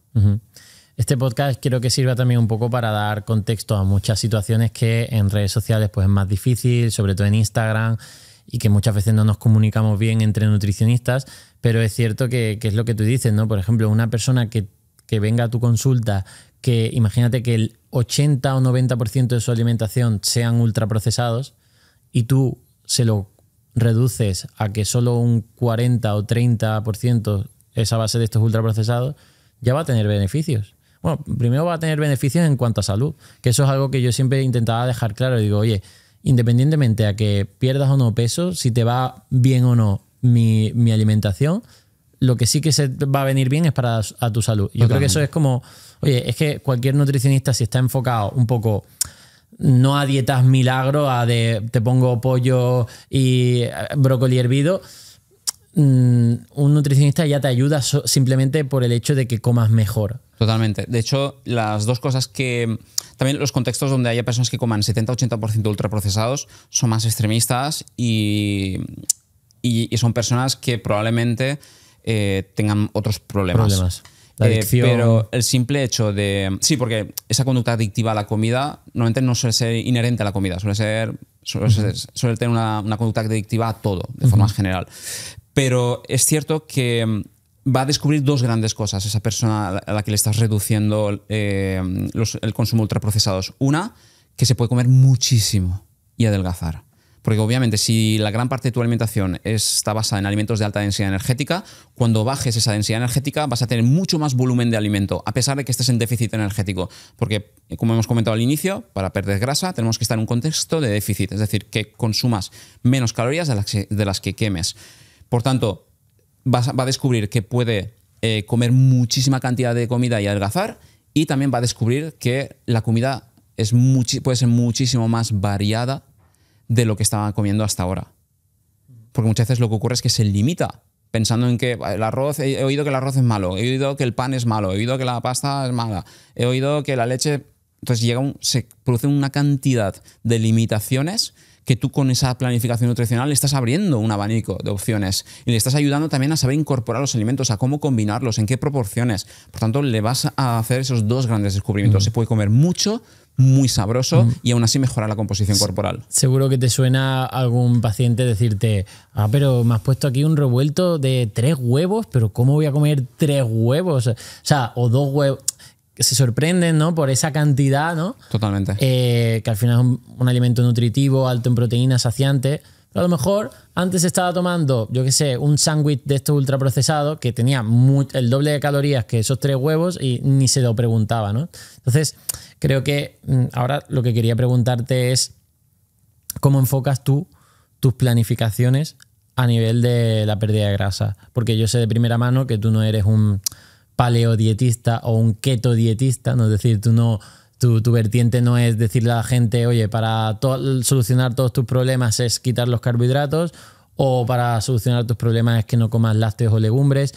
Este podcast quiero que sirva también un poco para dar contexto a muchas situaciones que en redes sociales pues es más difícil, sobre todo en Instagram, y que muchas veces no nos comunicamos bien entre nutricionistas, pero es cierto que, es lo que tú dices, ¿no? Por ejemplo, una persona que, que venga a tu consulta, que imagínate que el 80 o 90% de su alimentación sean ultraprocesados y tú se lo reduces a que solo un 40 o 30% es a base de estos ultraprocesados, ya va a tener beneficios primero va a tener beneficios en cuanto a salud, que eso es algo que yo siempre intentaba dejar claro. Digo, oye, independientemente a que pierdas o no peso, si te va bien o no mi, alimentación, lo que sí que se va a venir bien es para a tu salud. Yo creo que eso es como, oye, es que cualquier nutricionista si está enfocado un poco no a dietas milagro, a de te pongo pollo y eh, brócoli hervido, mm, un nutricionista ya te ayuda simplemente por el hecho de que comas mejor. Totalmente. De hecho, las dos cosas que... También los contextos donde haya personas que coman 70-80% ultraprocesados son más extremistas y, y, son personas que probablemente eh, tengan otros problemas. Eh, pero el simple hecho de. Sí, porque esa conducta adictiva a la comida normalmente no suele ser inherente a la comida, suele ser. Suele, tener una, conducta adictiva a todo, de forma general. Pero es cierto que va a descubrir dos grandes cosas esa persona a la que le estás reduciendo eh, el consumo ultraprocesados. Una, que se puede comer muchísimo y adelgazar. Porque obviamente si la gran parte de tu alimentación está basada en alimentos de alta densidad energética, cuando bajes esa densidad energética vas a tener mucho más volumen de alimento, a pesar de que estés en déficit energético. Porque, eh, como hemos comentado al inicio, para perder grasa tenemos que estar en un contexto de déficit, es decir, que consumas menos calorías de las de las que quemes. Por tanto, va a, descubrir que puede eh, comer muchísima cantidad de comida y adelgazar, y también va a descubrir que la comida es puede ser muchísimo más variada de lo que estaba comiendo hasta ahora. Porque muchas veces lo que ocurre es que se limita pensando en que el arroz, he oído que el arroz es malo, he oído que el pan es malo, he oído que la pasta es mala, he oído que la leche... Entonces llega se produce una cantidad de limitaciones que tú con esa planificación nutricional le estás abriendo un abanico de opciones y le estás ayudando también a saber incorporar los alimentos, a cómo combinarlos, en qué proporciones. Por tanto, le vas a hacer esos dos grandes descubrimientos. Mm. Se puede comer mucho, muy sabroso mm. y aún así mejorar la composición corporal. Seguro que te suena algún paciente decirte, ah, pero me has puesto aquí un revuelto de tres huevos, pero ¿cómo voy a comer tres huevos? O sea, o dos huevos se sorprenden ¿no? por esa cantidad, ¿no? Totalmente. Eh, que al final es un, alimento nutritivo, alto en proteínas, saciante. a lo mejor antes estaba tomando, yo qué sé, un sándwich de estos ultraprocesados que tenía el doble de calorías que esos tres huevos y ni se lo preguntaba, ¿no? Entonces, creo que mm, ahora lo que quería preguntarte es cómo enfocas tú tus planificaciones a nivel de la pérdida de grasa. Porque yo sé de primera mano que tú no eres un paleodietista o un dietista, ¿no? Es decir, tú no, tu, vertiente no es decirle a la gente, oye, para solucionar todos tus problemas es quitar los carbohidratos o para solucionar tus problemas es que no comas lácteos o legumbres.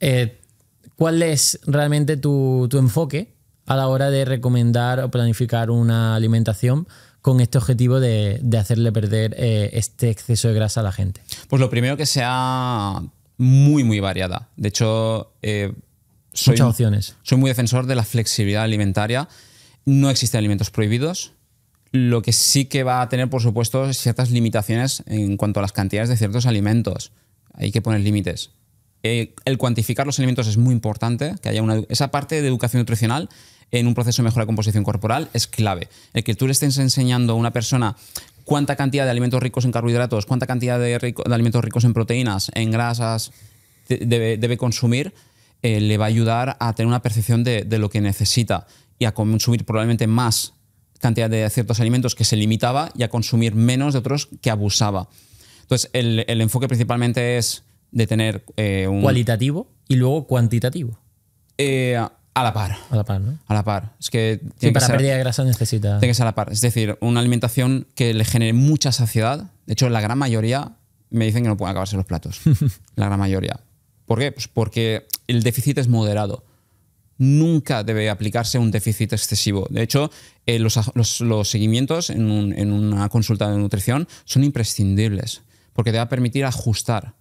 Eh, ¿Cuál es realmente tu, enfoque a la hora de recomendar o planificar una alimentación? con este objetivo de, hacerle perder eh, este exceso de grasa a la gente? Pues lo primero que se ha muy, muy variada. De hecho, eh, soy, soy muy defensor de la flexibilidad alimentaria. No existen alimentos prohibidos. Lo que sí que va a tener, por supuesto, ciertas limitaciones en cuanto a las cantidades de ciertos alimentos. Hay que poner límites. Eh, el cuantificar los alimentos es muy importante, que haya una, esa parte de educación nutricional en un proceso de mejora de composición corporal es clave. El que tú le estés enseñando a una persona cuánta cantidad de alimentos ricos en carbohidratos, cuánta cantidad de, alimentos ricos en proteínas, en grasas debe, consumir, eh, le va a ayudar a tener una percepción de, lo que necesita y a consumir probablemente más cantidad de ciertos alimentos que se limitaba y a consumir menos de otros que abusaba. Entonces, el, enfoque principalmente es de tener eh, un... Cualitativo y luego cuantitativo. Eh, a la par. A la par, ¿no? A la par. Es que. ser, pérdida de grasa necesita. Tiene que ser a la par. Es decir, una alimentación que le genere mucha saciedad. De hecho, la gran mayoría me dicen que no pueden acabarse los platos. <laughs> la gran mayoría. ¿Por qué? Pues porque el déficit es moderado. Nunca debe aplicarse un déficit excesivo. De hecho, eh, los, seguimientos en, en una consulta de nutrición son imprescindibles porque te va a permitir ajustar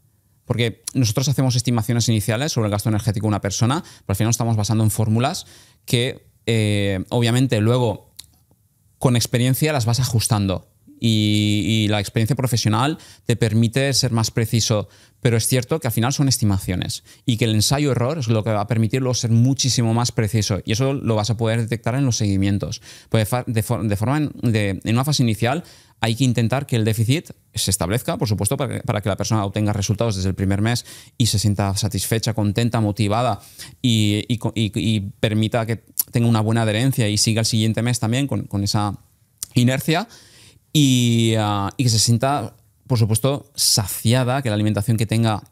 porque nosotros hacemos estimaciones iniciales sobre el gasto energético de una persona, pero al final nos estamos basando en fórmulas que eh, obviamente luego con experiencia las vas ajustando y, la experiencia profesional te permite ser más preciso. Pero es cierto que al final son estimaciones y que el ensayo-error es lo que va a permitir ser muchísimo más preciso. Y eso lo vas a poder detectar en los seguimientos. de, forma en, una fase inicial hay que intentar que el déficit se establezca, por supuesto, para que, para que, la persona obtenga resultados desde el primer mes y se sienta satisfecha, contenta, motivada y, y permita que tenga una buena adherencia y siga el siguiente mes también con, con esa inercia. Ah, y, que se sienta, por supuesto, saciada, que la alimentación que tenga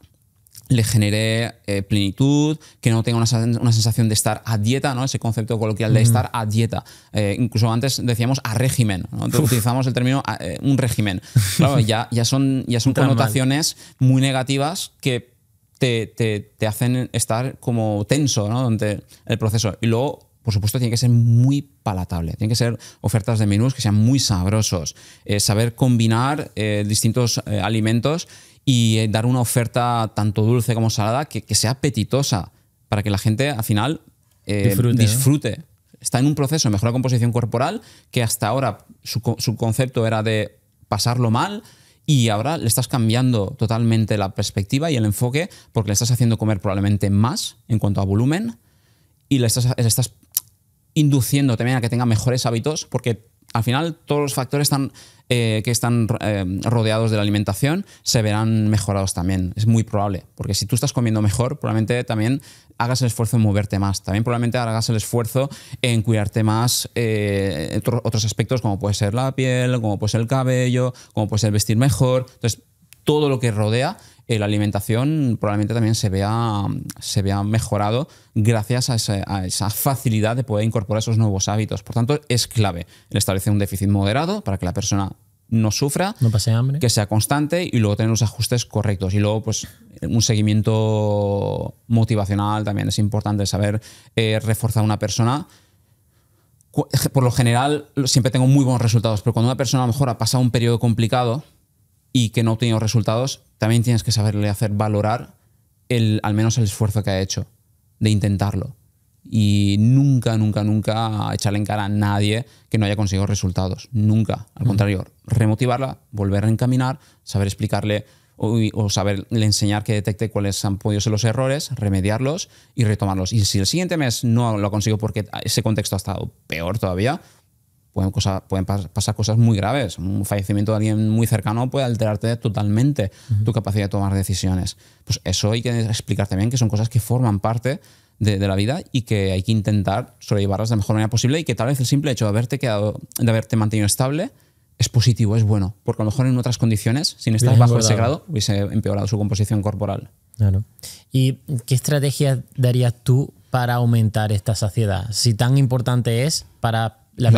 le genere eh, plenitud, que no tenga una, sensación de estar a dieta, ¿no? Ese concepto coloquial de mm. estar a dieta. Eh, incluso antes decíamos a régimen, utilizamos el término ah, eh, un régimen. <laughs> ya, ya son, ya son connotaciones muy negativas que te, hacen estar como tenso, ¿no? el proceso. Y luego por supuesto, tiene que ser muy palatable. tiene que ser ofertas de menús que sean muy sabrosos. Eh, saber combinar eh, distintos eh, alimentos y dar una oferta tanto dulce como salada que, sea apetitosa para que la gente al final disfrute. Está en un proceso de mejora composición corporal que hasta ahora su, concepto era de pasarlo mal y ahora le estás cambiando totalmente la perspectiva y el enfoque porque le estás haciendo comer probablemente más en cuanto a volumen y le estás, le estás induciendo también a que tenga mejores hábitos, porque al final todos los factores eh, que están eh, rodeados de la alimentación se verán mejorados también. Es muy probable, porque si tú estás comiendo mejor, probablemente también hagas el esfuerzo en moverte más, también probablemente hagas el esfuerzo en cuidarte más eh, otros aspectos como puede ser la piel, como puede ser el cabello, como puede ser vestir mejor. Entonces, todo lo que rodea eh, la alimentación probablemente también se vea, se vea mejorado gracias a esa, facilidad de poder incorporar esos nuevos hábitos. Por tanto, es clave el establecer un déficit moderado para que la persona no sufra, no pase hambre. que sea constante y luego tener los ajustes correctos. Y luego, pues, un seguimiento motivacional también es importante, saber eh, reforzar a una persona por lo general siempre tengo muy buenos resultados, pero cuando una persona a lo mejor ha pasado un periodo complicado, y que no ha obtenido resultados, también tienes que saberle hacer valorar el, al menos el esfuerzo que ha hecho de intentarlo. Y nunca, nunca, nunca echarle en cara a nadie que no haya conseguido resultados. Nunca. Al contrario, remotivarla, volver a encaminar, saber explicarle o, saberle enseñar que detecte cuáles han podido ser los errores, remediarlos y retomarlos. Y si el siguiente mes no lo consigo porque ese contexto ha estado peor todavía, pueden, pueden pasar cosas muy graves. Un fallecimiento de alguien muy cercano puede alterarte totalmente tu capacidad de tomar decisiones. Pues eso hay que explicar también que son cosas que forman parte de, la vida y que hay que intentar sobrellevarlas de la mejor manera posible y que tal vez el simple hecho de haberte quedado, de haberte mantenido estable, es positivo, es bueno, porque a lo mejor en otras condiciones, sin estar bajo ese grado, hubiese empeorado su composición corporal. Claro. ¿Y qué estrategias darías tú para aumentar esta saciedad? Si tan importante es para ¿La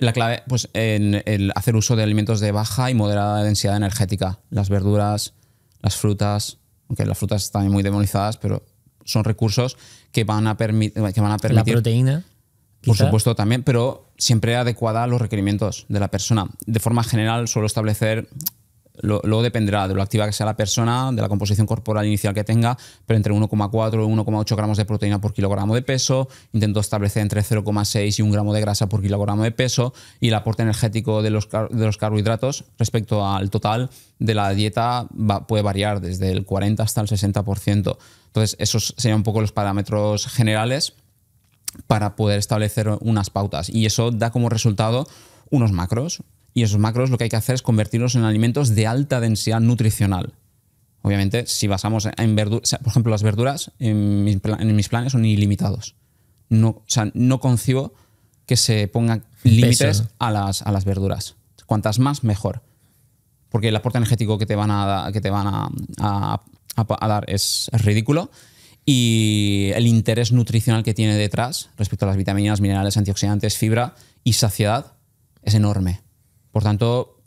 La clave, pues, en el hacer uso de alimentos de baja y moderada densidad energética. Las verduras, las frutas, aunque las frutas están muy demonizadas, pero son recursos que van a, permitir que van a permitir. La proteína. Por supuesto, también, pero siempre adecuada a los requerimientos de la persona. De forma general, suelo establecer luego dependerá de lo activa que sea la persona, de la composición corporal inicial que tenga, pero entre 1,4 y 1,8 gramos de proteína por kilogramo de peso. Intento establecer entre 0,6 y 1 gramo de grasa por kilogramo de peso y el aporte energético de los, de los carbohidratos respecto al total de la dieta puede variar desde el 40 hasta el 60%. Entonces, esos serían un poco los parámetros generales para poder establecer unas pautas y eso da como resultado unos macros, y esos macros lo que hay que hacer es convertirlos en alimentos de alta densidad nutricional. Obviamente, si basamos en verduras, por ejemplo, las verduras en mis, planes son ilimitados. No, o sea, no concibo que se pongan límites a las, verduras. Cuantas más, mejor. Porque el aporte energético que te van a, que te van a dar es ridículo y el interés nutricional que tiene detrás respecto a las vitaminas, minerales, antioxidantes, fibra y saciedad es enorme. Por tanto,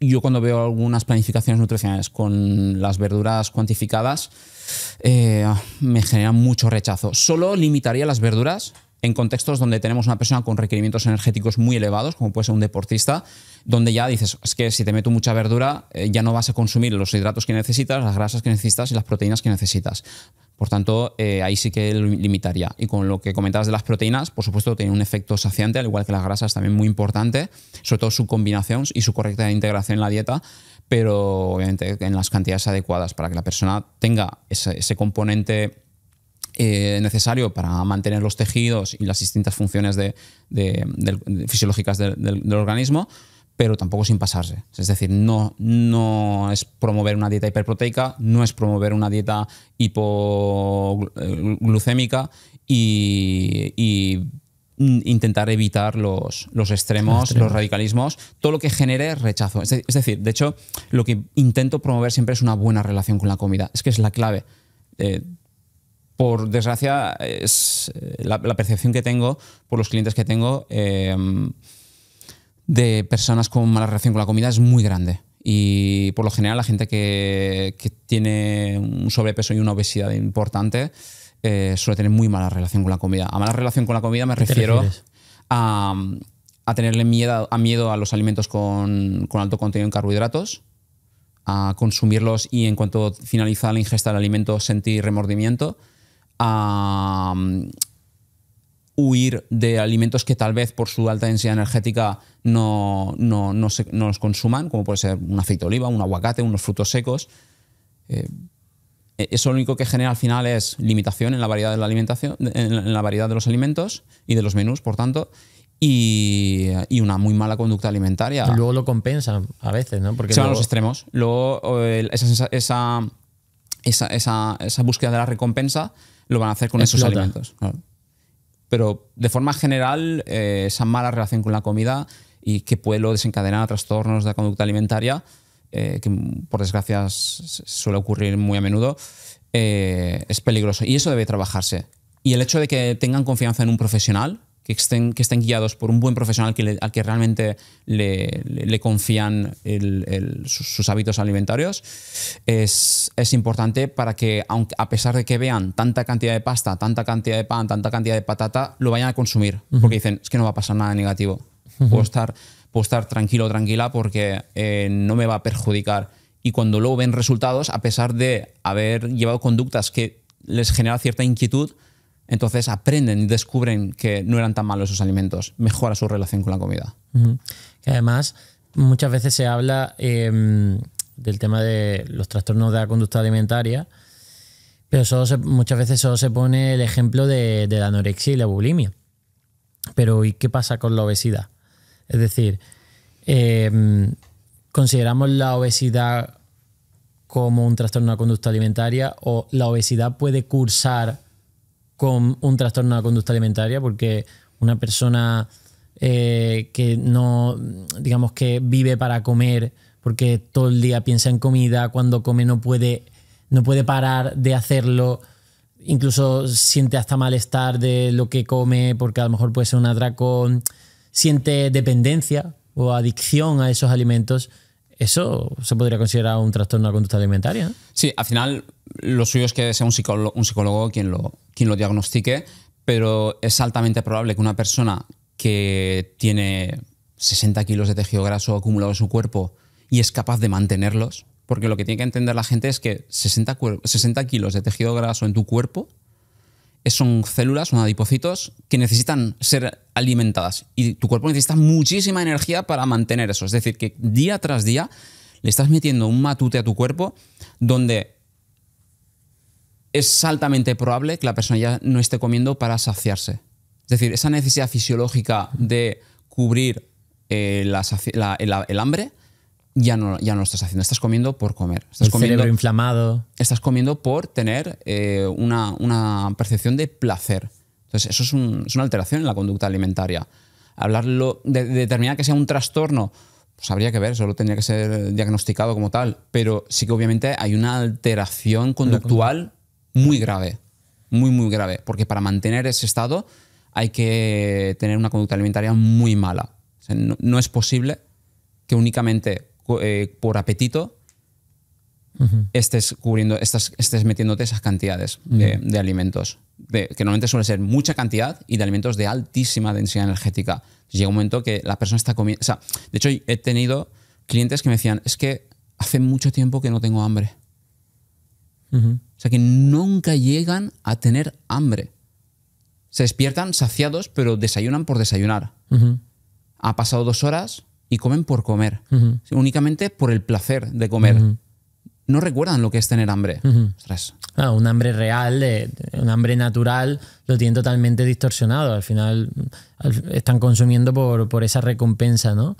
yo cuando veo algunas planificaciones nutricionales con las verduras cuantificadas, eh, me genera mucho rechazo. Solo limitaría las verduras en contextos donde tenemos una persona con requerimientos energéticos muy elevados, como puede ser un deportista, donde ya dices, es que si te meto mucha verdura, eh, ya no vas a consumir los hidratos que necesitas, las grasas que necesitas y las proteínas que necesitas. Por tanto, eh, ahí sí que limitaría. Y con lo que comentabas de las proteínas, por supuesto, tienen un efecto saciante, al igual que las grasas, también muy importante, sobre todo su combinación y su correcta integración en la dieta, pero obviamente en las cantidades adecuadas para que la persona tenga ese, componente eh, necesario para mantener los tejidos y las distintas funciones fisiológicas del organismo pero tampoco sin pasarse. Es decir, no, no es promover una dieta hiperproteica, no es promover una dieta hipoglucémica eh, y, intentar evitar los, los extremos, los radicalismos, todo lo que genere rechazo. Es, decir, de hecho, lo que intento promover siempre es una buena relación con la comida. Es que es la clave. Eh, por desgracia, es eh, la, percepción que tengo por los clientes que tengo de personas con mala relación con la comida es muy grande. Y por lo general la gente que, tiene un sobrepeso y una obesidad importante eh, suele tener muy mala relación con la comida. A mala relación con la comida me refiero a, a, tenerle miedo a, miedo a los alimentos con, con, alto contenido en carbohidratos, a consumirlos y en cuanto finaliza la ingesta del alimento sentir remordimiento, a, huir de alimentos que tal vez por su alta densidad energética no, no, no, se, no los consuman, como puede ser un aceite de oliva, un aguacate, unos frutos secos. Eh, eso lo único que genera al final es limitación en la variedad de la alimentación, en la variedad de los alimentos y de los menús, por tanto, y, una muy mala conducta alimentaria. Luego lo compensan a veces, ¿no? Porque Se van a los extremos. Luego eh, esa, esa, esa, esa, búsqueda de la recompensa lo van a hacer con esos alimentos. Pero de forma general, eh, esa mala relación con la comida y que puede desencadenar trastornos de conducta alimentaria, eh, que por desgracia suele ocurrir muy a menudo, eh, es peligroso. Y eso debe trabajarse. Y el hecho de que tengan confianza en un profesional que estén, que estén guiados por un buen profesional al que realmente le, confían sus, hábitos alimentarios, es, importante para que, aunque, a pesar de que vean tanta cantidad de pasta, tanta cantidad de pan, tanta cantidad de patata, lo vayan a consumir, porque dicen, es que no va a pasar nada negativo. puedo, estar, tranquilo o tranquila porque eh, no me va a perjudicar. Y cuando luego ven resultados, a pesar de haber llevado conductas que les genera cierta inquietud, entonces aprenden y descubren que no eran tan malos esos alimentos. Mejora su relación con la comida. Que además, muchas veces se habla em, del tema de los trastornos de la conducta alimentaria, pero muchas veces solo se pone el ejemplo de, la anorexia y la bulimia. Pero ¿y qué pasa con la obesidad? Es decir, em, ¿consideramos la obesidad como un trastorno de la conducta alimentaria o la obesidad puede cursar con un trastorno de conducta alimentaria, porque una persona eh, que no, digamos que vive para comer, porque todo el día piensa en comida, cuando come no puede, no puede parar de hacerlo, incluso siente hasta malestar de lo que come, porque a lo mejor puede ser un atracón, siente dependencia o adicción a esos alimentos eso se podría considerar un trastorno de conducta alimentaria. Sí, al final lo suyo es que sea un psicólogo, quien, lo, quien lo diagnostique, pero es altamente probable que una persona que tiene 60 kilos de tejido graso acumulado en su cuerpo y es capaz de mantenerlos, porque lo que tiene que entender la gente es que 60, 60 kilos de tejido graso en tu cuerpo son células, son adipocitos, que necesitan ser alimentadas. Y tu cuerpo necesita muchísima energía para mantener eso. Es decir, que día tras día le estás metiendo un matute a tu cuerpo donde es altamente probable que la persona ya no esté comiendo para saciarse. Es decir, esa necesidad fisiológica de cubrir eh, el hambre ya no, lo estás haciendo, estás comiendo por comer. Estás comiendo, cerebro inflamado. Estás comiendo por tener eh, una, percepción de placer. Entonces, eso es, una alteración en la conducta alimentaria. Hablarlo, de, determinar que sea un trastorno, pues habría que ver, solo tendría que ser diagnosticado como tal, pero sí que obviamente hay una alteración conductual muy grave, muy, muy grave, porque para mantener ese estado hay que tener una conducta alimentaria muy mala. no es posible que únicamente eh, por apetito, estés cubriendo, estás, estés metiéndote esas cantidades de, alimentos. que normalmente suele ser mucha cantidad y de alimentos de altísima densidad energética. Llega un momento que la persona está comiendo. O sea, de hecho, he tenido clientes que me decían: es que hace mucho tiempo que no tengo hambre. O sea, que nunca llegan a tener hambre. Se despiertan saciados, pero desayunan por desayunar. Ha pasado dos horas, y comen por comer, únicamente por el placer de comer. No recuerdan lo que es tener hambre. Ah, un hambre real, de, un hambre natural, lo tienen totalmente distorsionado. Al final están consumiendo por, por, esa recompensa, ¿no?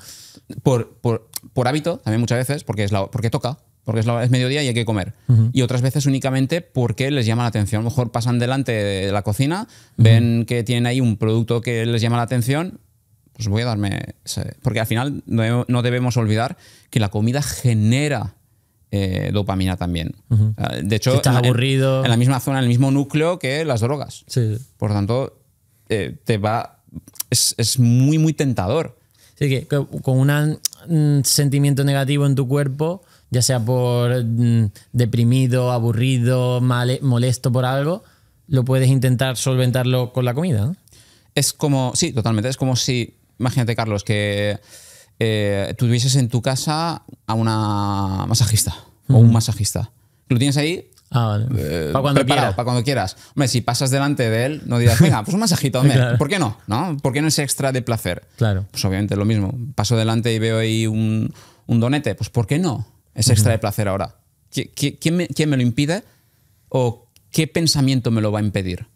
Por, por, por, hábito, también muchas veces, porque, es la, porque toca, porque es, es mediodía y hay que comer. Y otras veces únicamente porque les llama la atención. A lo mejor pasan delante de la cocina, ven que tienen ahí un producto que les llama la atención, pues voy a darme... Porque al final no debemos olvidar que la comida genera eh, dopamina también. De hecho, en, aburrido. En, la misma zona, en el mismo núcleo que las drogas. Por tanto, eh, te va... Es, muy, muy tentador. Sí, que, con un mm, sentimiento negativo en tu cuerpo, ya sea por mm, deprimido, aburrido, molesto por algo, lo puedes intentar solventarlo con la comida. Es como, sí, totalmente. Es como si imagínate, Carlos, que eh, tuvieses en tu casa a una masajista o un masajista. Lo tienes ahí Ah, eh, para cuando quieras. Hombre, si pasas delante de él, no dirás, venga, pues un masajito, <laughs> hombre. ¿Por qué no? ¿No? ¿Por qué no es extra de placer? Claro. Pues obviamente lo mismo. Paso delante y veo ahí un, donete. Pues ¿por qué no? Es extra de placer ahora. quién, me, lo impide? ¿O qué pensamiento me lo va a impedir?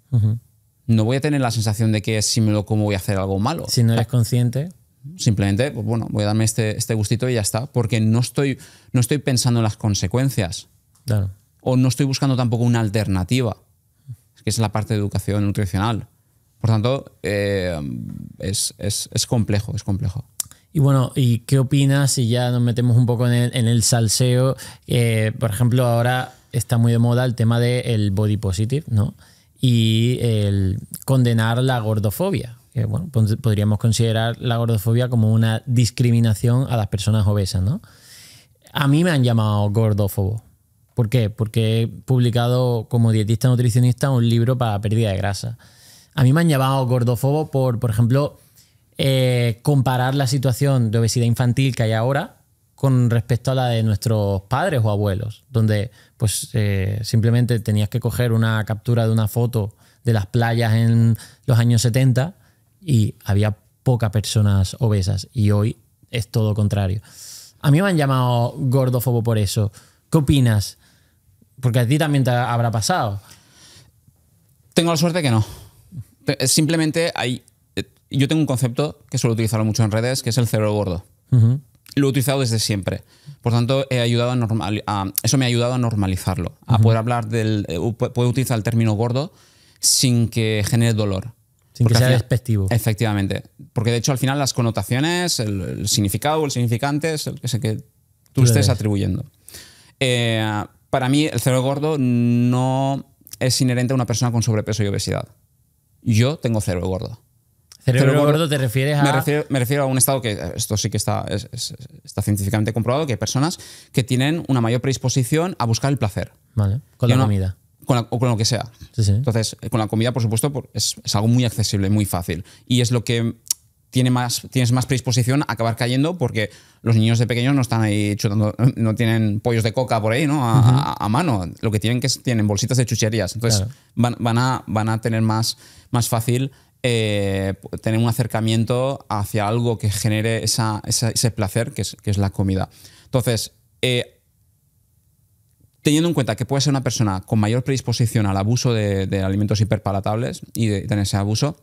no voy a tener la sensación de que si me lo como voy a hacer algo malo. Si no eres ah. consciente. Simplemente, pues bueno, voy a darme este, este gustito y ya está, porque no estoy, no estoy pensando en las consecuencias. Claro. O no estoy buscando tampoco una alternativa, que es la parte de educación nutricional. Por tanto, eh, es, complejo, es complejo. Y bueno, ¿y qué opinas si ya nos metemos un poco en el, salseo? Eh, por ejemplo, ahora está muy de moda el tema del el body positive, ¿no? y el condenar la gordofobia. Que, podríamos considerar la gordofobia como una discriminación a las personas obesas, ¿no? A mí me han llamado gordófobo. ¿Por qué? Porque he publicado como dietista nutricionista un libro para pérdida de grasa. A mí me han llamado gordófobo por, por ejemplo, eh, comparar la situación de obesidad infantil que hay ahora con respecto a la de nuestros padres o abuelos, donde pues eh, simplemente tenías que coger una captura de una foto de las playas en los años 70 y había pocas personas obesas y hoy es todo contrario. A mí me han llamado gordofobo por eso. ¿Qué opinas? Porque a ti también te habrá pasado. Tengo la suerte que no. Eh, simplemente hay. Eh, yo tengo un concepto que suelo utilizar mucho en redes, que es el cerebro gordo lo he utilizado desde siempre. Por tanto, he ayudado a, eso me ha ayudado a normalizarlo, a poder hablar del, eh, puedo utilizar el término gordo sin que genere dolor. Sin que sea despectivo. Efectivamente. Porque de hecho al final las connotaciones, el, significado, el significante es el que, sé que tú, estés atribuyendo. Eh, para mí el cerebro gordo no es inherente a una persona con sobrepeso y obesidad. Yo tengo cerebro gordo. Cerebro, gordo, te refieres a. Me refiero, a un estado que esto sí que está, está científicamente comprobado: que hay personas que tienen una mayor predisposición a buscar el placer. Con la comida. o con lo que sea. Entonces, con la comida, por supuesto, es, es, algo muy accesible, muy fácil. Y es lo que tiene más, tienes más predisposición a acabar cayendo porque los niños de pequeños no están ahí chutando, <laughs> no tienen pollos de coca por ahí, ¿no? A, mano. Lo que tienen que es, tienen bolsitas de chucherías. Entonces, van, van, a, van a tener más, más fácil eh, tener un acercamiento hacia algo que genere ese placer que es, la comida. Entonces, eh, teniendo en cuenta que puede ser una persona con mayor predisposición al abuso de, alimentos hiperpalatables y de tener ese abuso,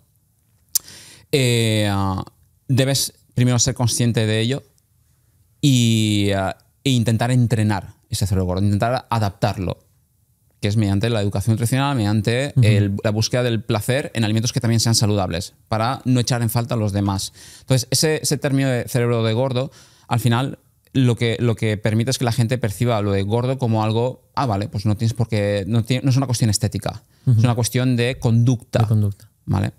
eh, debes primero ser consciente de ello y, e intentar entrenar ese cerebro intentar adaptarlo que es mediante la educación nutricional, mediante la búsqueda del placer en alimentos que también sean saludables, para no echar en falta a los demás. Entonces, ese, término de cerebro de gordo, al final, lo que, lo que permite es que la gente perciba lo de gordo como algo, ah, vale, pues no tienes por qué, no, es una cuestión estética, es una cuestión de conducta. De conducta. ¿Vale?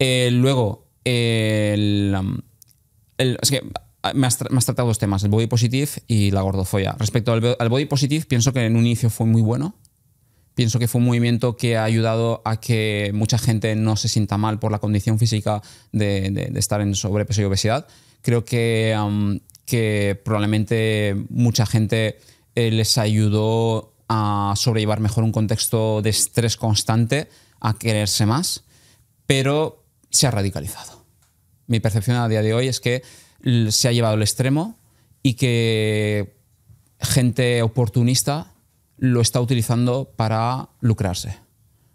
Eh, luego, um, es que ah, me has, tratado dos temas, el body positive y la gordofoya. Respecto al body positive, pienso que en un inicio fue muy bueno. Pienso que fue un movimiento que ha ayudado a que mucha gente no se sienta mal por la condición física de, estar en sobrepeso y obesidad. Creo que, que probablemente mucha gente eh, les ayudó a sobrellevar mejor un contexto de estrés constante, a quererse más, pero se ha radicalizado. Mi percepción a día de hoy es que se ha llevado al extremo y que gente oportunista lo está utilizando para lucrarse.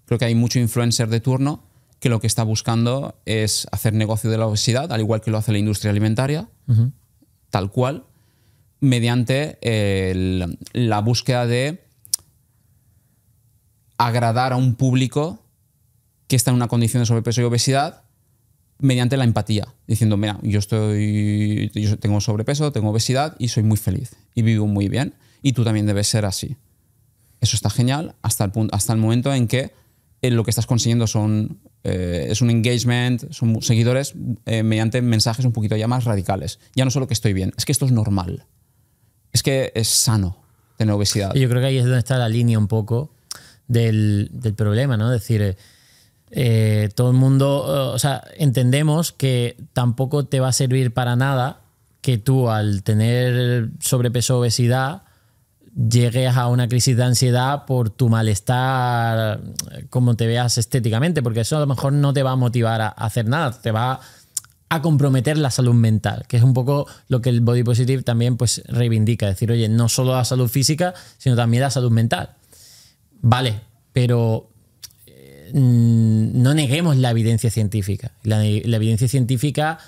Creo que hay mucho influencer de turno que lo que está buscando es hacer negocio de la obesidad, al igual que lo hace la industria alimentaria, tal cual, mediante la búsqueda de agradar a un público que está en una condición de sobrepeso y obesidad mediante la empatía, diciendo, mira, yo estoy yo tengo sobrepeso, tengo obesidad y soy muy feliz y vivo muy bien y tú también debes ser así. Eso está genial hasta el, punto, hasta el momento en que eh, lo que estás consiguiendo son, eh, es un engagement, son seguidores eh, mediante mensajes un poquito ya más radicales. Ya no solo que estoy bien, es que esto es normal. Es que es sano tener obesidad. Yo creo que ahí es donde está la línea un poco del, problema, ¿no? Es decir, todo el mundo, o sea, entendemos que tampoco te va a servir para nada que tú al tener sobrepeso obesidad llegues a una crisis de ansiedad por tu malestar, como te veas estéticamente, porque eso a lo mejor no te va a motivar a hacer nada, te va a comprometer la salud mental, que es un poco lo que el body positive también pues reivindica, decir, oye, no solo la salud física, sino también la salud mental. Vale, pero eh, no neguemos la evidencia científica. la evidencia científica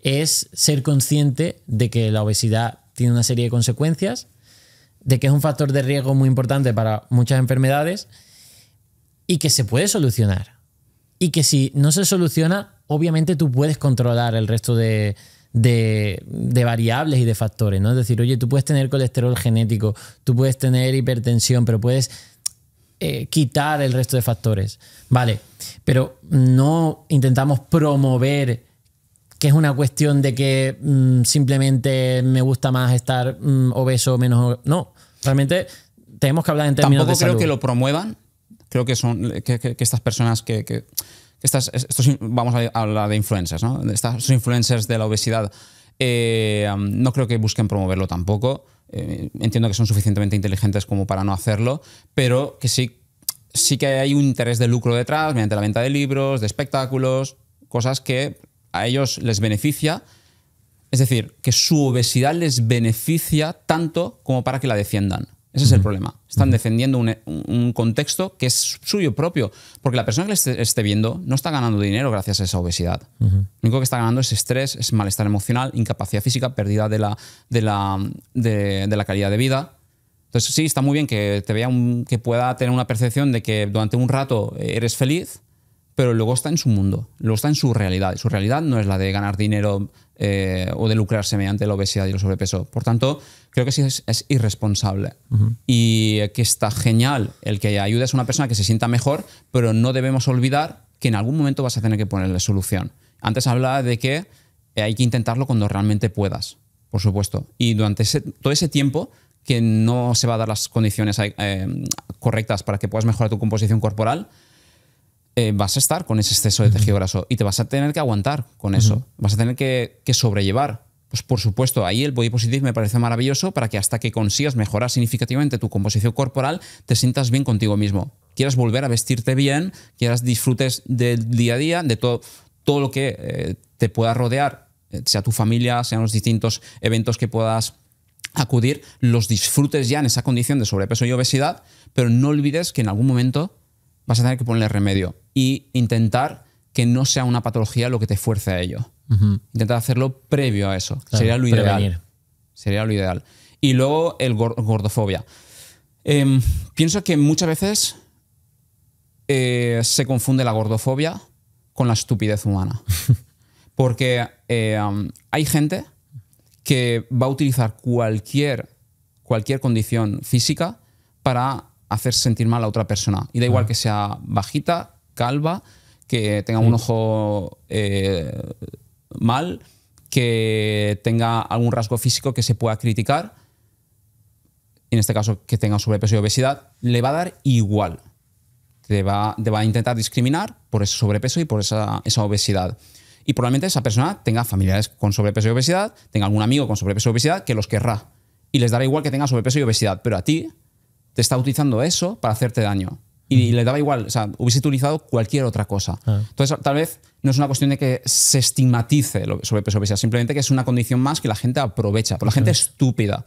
es ser consciente de que la obesidad tiene una serie de consecuencias de que es un factor de riesgo muy importante para muchas enfermedades y que se puede solucionar. Y que si no se soluciona, obviamente tú puedes controlar el resto de, variables y de factores, ¿no? Es decir, oye, tú puedes tener colesterol genético, tú puedes tener hipertensión, pero puedes eh, quitar el resto de factores, ¿vale? Pero no intentamos promover que es una cuestión de que mm, simplemente me gusta más estar mm, obeso o menos... No, realmente tenemos que hablar en términos de salud. creo que lo promuevan. Creo que son que, estas personas que, estas, estos, vamos a hablar de influencers, ¿no? Estos influencers de la obesidad eh, no creo que busquen promoverlo tampoco. Eh, entiendo que son suficientemente inteligentes como para no hacerlo, pero que sí, sí que hay un interés de lucro detrás, mediante la venta de libros, de espectáculos, cosas que a ellos les beneficia es decir, que su obesidad les beneficia tanto como para que la defiendan. Ese es el problema. Están defendiendo un, contexto que es suyo propio, porque la persona que le esté, viendo no está ganando dinero gracias a esa obesidad. Lo único que está ganando es estrés, es malestar emocional, incapacidad física, pérdida de la, de la, de, la calidad de vida. Entonces sí, está muy bien que, te vea que pueda tener una percepción de que durante un rato eres feliz, pero luego está en su mundo, luego está en su realidad. su realidad no es la de ganar dinero eh, o de lucrarse mediante la obesidad y el sobrepeso. Por tanto, creo que sí es, irresponsable. Y que está genial el que ayudes a una persona que se sienta mejor, pero no debemos olvidar que en algún momento vas a tener que ponerle solución. Antes hablaba de que hay que intentarlo cuando realmente puedas, por supuesto. Y durante todo ese tiempo que no se va a dar las condiciones eh, correctas para que puedas mejorar tu composición corporal, eh, vas a estar con ese exceso de tejido graso y te vas a tener que aguantar con eso, vas a tener que, sobrellevar. Pues por supuesto, ahí el body positive me parece maravilloso para que hasta que consigas mejorar significativamente tu composición corporal, te sientas bien contigo mismo. Quieras volver a vestirte bien, quieras disfrutes del día a día, de todo, todo lo que eh, te pueda rodear, eh, sea tu familia, sean los distintos eventos que puedas acudir, los disfrutes ya en esa condición de sobrepeso y obesidad, pero no olvides que en algún momento vas a tener que ponerle remedio e intentar que no sea una patología lo que te fuerce a ello. Intentar hacerlo previo a eso. Sería lo ideal. Sería lo ideal. Y luego el gordofobia. Em, pienso que muchas veces eh, se confunde la gordofobia con la estupidez humana. <laughs> Porque em, hay gente que va a utilizar cualquier, cualquier condición física para hacer sentir mal a otra persona. Y da igual que sea bajita, calva, que tenga un ojo eh, mal, que tenga algún rasgo físico que se pueda criticar, en este caso que tenga sobrepeso y obesidad, le va a dar igual. Te va, te va a intentar discriminar por ese sobrepeso y por esa, esa obesidad. Y probablemente esa persona tenga familiares con sobrepeso y obesidad, tenga algún amigo con sobrepeso y obesidad que los querrá. Y les dará igual que tenga sobrepeso y obesidad, pero a ti te está utilizando eso para hacerte daño. Y le daba igual, o sea, hubiese utilizado cualquier otra cosa. Ah. Entonces, tal vez no es una cuestión de que se estigmatice lo sobre peso simplemente que es una condición más que la gente aprovecha, por la gente estúpida.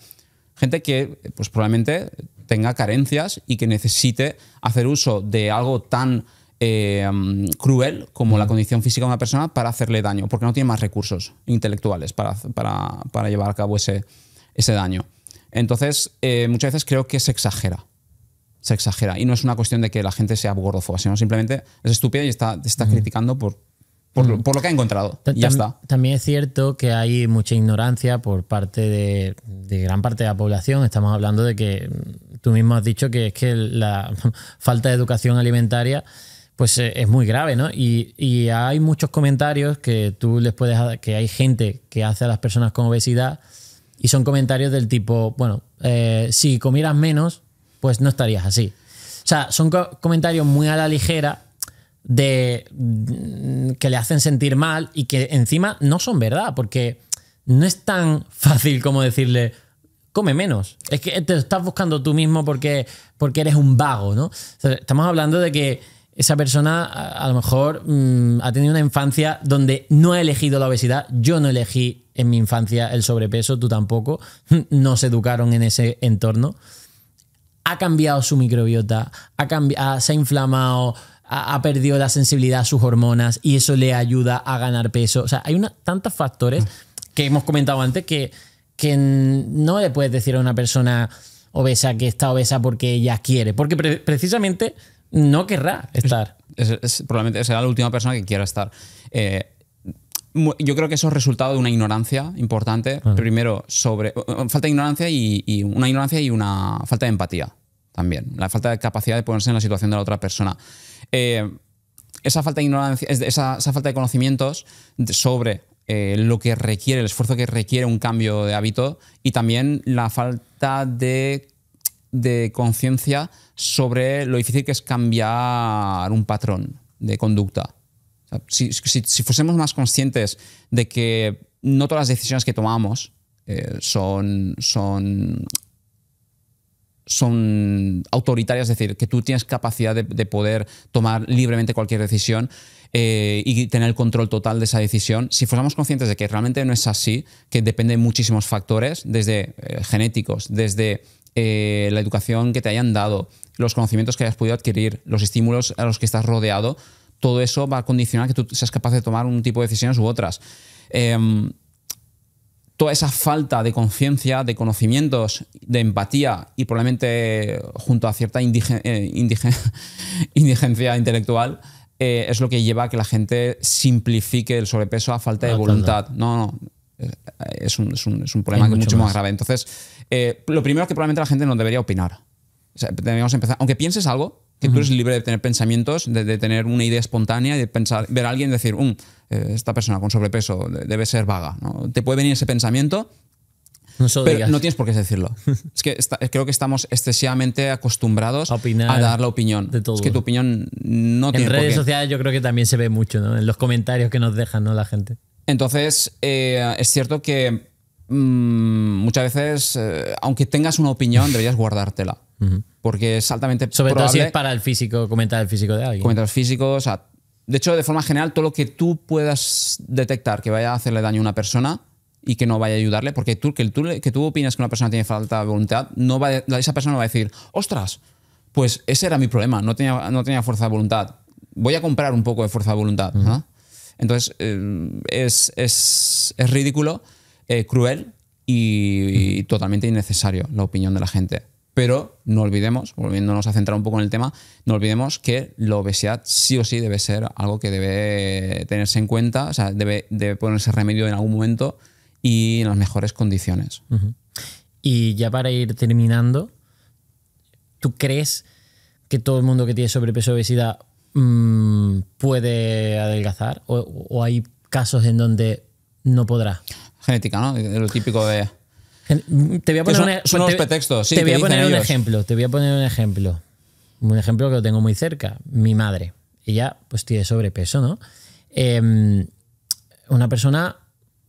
Gente que, pues probablemente tenga carencias y que necesite hacer uso de algo tan eh, cruel como la condición física de una persona para hacerle daño, porque no tiene más recursos intelectuales para, para, para llevar a cabo ese, ese daño. Entonces, eh, muchas veces creo que se exagera. Se exagera. Y no es una cuestión de que la gente sea gordofoba, sino simplemente es estúpida y está, está criticando por, por, lo que ha encontrado. ya está. También es cierto que hay mucha ignorancia por parte de, gran parte de la población. Estamos hablando de que mm, tú mismo has dicho que es que la <laughs> falta de educación alimentaria pues eh, es muy grave, ¿no? Y, hay muchos comentarios que tú les puedes que hay gente que hace a las personas con obesidad y son comentarios del tipo, bueno, eh, si comieras menos, pues no estarías así. O sea, son comentarios muy a la ligera de mm, que le hacen sentir mal y que encima no son verdad, porque no es tan fácil como decirle, come menos. Es que te estás buscando tú mismo porque, porque eres un vago, ¿no? estamos hablando de que esa persona a, lo mejor mm, ha tenido una infancia donde no ha elegido la obesidad, yo no elegí en mi infancia el sobrepeso, tú tampoco, <laughs> nos educaron en ese entorno. Ha cambiado su microbiota, ha se ha inflamado, ha, perdido la sensibilidad a sus hormonas y eso le ayuda a ganar peso. O sea, hay una, tantos factores que hemos comentado antes que, que no le puedes decir a una persona obesa que está obesa porque ella quiere, porque precisamente no querrá estar. probablemente será la última persona que quiera estar. Eh, yo creo que eso es resultado de una ignorancia importante. Ah. Primero, sobre. Falta de ignorancia y, una ignorancia y una falta de empatía también. La falta de capacidad de ponerse en la situación de la otra persona. Eh, esa falta de ignorancia, falta de conocimientos sobre eh, lo que requiere, el esfuerzo que requiere un cambio de hábito y también la falta de conciencia sobre lo difícil que es cambiar un patrón de conducta si, fuésemos más conscientes de que no todas las decisiones que tomamos eh, son, son, son autoritarias, es decir, que tú tienes capacidad de, poder tomar libremente cualquier decisión eh, y tener el control total de esa decisión, si fuésemos conscientes de que realmente no es así, que depende muchísimos factores, desde eh, genéticos, desde la educación que te hayan dado, los conocimientos que hayas podido adquirir, los estímulos a los que estás rodeado, todo eso va a condicionar que tú seas capaz de tomar un tipo de decisiones u otras. Em, toda esa falta de conciencia, de conocimientos, de empatía y probablemente junto a cierta eh, <laughs> indigencia intelectual, eh, es lo que lleva a que la gente simplifique el sobrepeso a falta de ah, voluntad. No, no. Eh, es un, problema mucho más. grave. Entonces, lo primero es que probablemente la gente no debería opinar empezar, aunque pienses algo, que tú eres libre de tener pensamientos, de, tener una idea espontánea, de pensar, ver a alguien y decir, um, eh, esta persona con sobrepeso debe ser vaga. Te puede venir ese pensamiento, no pero no tienes por qué decirlo. <laughs> es que creo que estamos excesivamente acostumbrados a, dar la opinión. De que tu opinión no en redes sociales yo creo que también se ve mucho, En los comentarios que nos dejan, La gente. Entonces, eh, es cierto que mm, muchas veces, eh, aunque tengas una opinión, deberías guardártela. Porque es altamente Sobre todo si es para el físico, comentar el físico de alguien. Comentar el físico, o sea, de hecho, de forma general, todo lo que tú puedas detectar que vaya a hacerle daño a una persona y que no vaya a ayudarle, porque tú, que tú, que tú opinas que una persona tiene falta de voluntad, no va, esa persona no va a decir, ostras, pues ese era mi problema, no tenía, no tenía fuerza de voluntad. Voy a comprar un poco de fuerza de voluntad. Entonces, eh, es, es, es, ridículo, eh, cruel y, y, totalmente innecesario la opinión de la gente. Pero no olvidemos, volviéndonos a centrar un poco en el tema, no olvidemos que la obesidad sí o sí debe ser algo que debe tenerse en cuenta, o sea, debe, ponerse remedio en algún momento y en las mejores condiciones. Y ya para ir terminando, ¿tú crees que todo el mundo que tiene sobrepeso o obesidad mm, puede adelgazar? ¿O, hay casos en donde no podrá? Genética, ¿no? Lo típico de... Te voy a poner, un ejemplo. Te voy a poner un ejemplo. Un ejemplo que lo tengo muy cerca. Mi madre. Ella, pues, tiene sobrepeso, ¿no? Em, una persona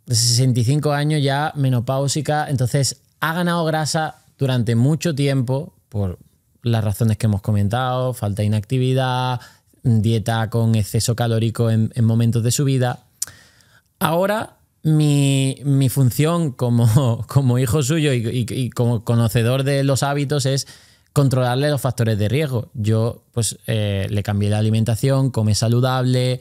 de 65 años ya menopáusica. Entonces, ha ganado grasa durante mucho tiempo por las razones que hemos comentado: falta de inactividad, dieta con exceso calórico en momentos de su vida. Ahora mi, función como, <laughs> hijo suyo y, como conocedor de los hábitos es controlarle los factores de riesgo. Yo pues eh, le cambié la alimentación, come saludable,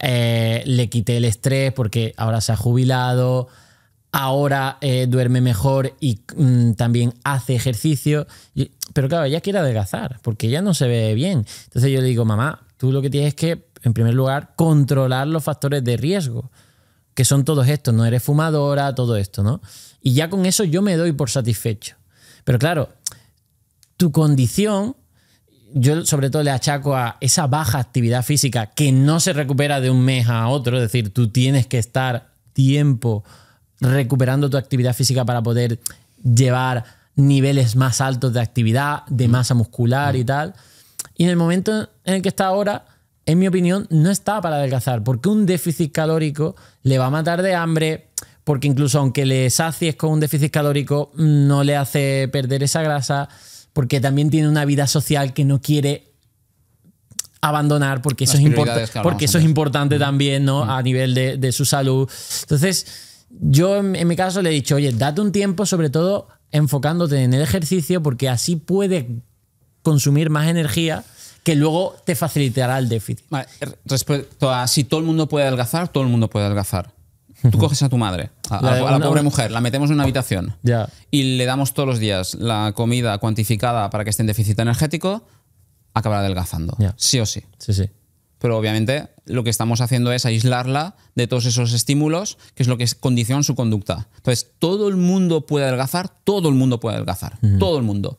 eh, le quité el estrés porque ahora se ha jubilado, ahora eh, duerme mejor y mm, también hace ejercicio. pero claro, ella quiere adelgazar porque ya no se ve bien. Entonces yo le digo, mamá, tú lo que tienes que, en primer lugar, controlar los factores de riesgo que son todos estos, no eres fumadora, todo esto, ¿no? Y ya con eso yo me doy por satisfecho. Pero claro, tu condición, yo sobre todo le achaco a esa baja actividad física que no se recupera de un mes a otro, es decir, tú tienes que estar tiempo recuperando tu actividad física para poder llevar niveles más altos de actividad, de mm. masa muscular y mm. tal. Y en el momento en el que está ahora, en mi opinión, no está para adelgazar, porque un déficit calórico le va a matar de hambre, porque incluso aunque le sacies con un déficit calórico, mm, no le hace perder esa grasa, porque también tiene una vida social que no quiere abandonar, porque eso, es, importante también ¿no? a nivel de, su salud. Entonces, yo en, mi caso le he dicho, oye, date un tiempo, sobre todo enfocándote en el ejercicio, porque así puede consumir más energía que luego te facilitará el déficit. Eh, respecto a si todo el mundo puede adelgazar, todo el mundo puede adelgazar. Tú coges a tu madre, a, la, pobre mujer, la metemos en una habitación ya. y le damos todos los días la comida cuantificada para que esté en déficit energético, acabará adelgazando. Sí o sí. Sí, sí. Pero obviamente lo que estamos haciendo es aislarla de todos esos estímulos, que es lo que condiciona su conducta. Entonces, todo el mundo puede adelgazar, todo el mundo puede adelgazar, todo el mundo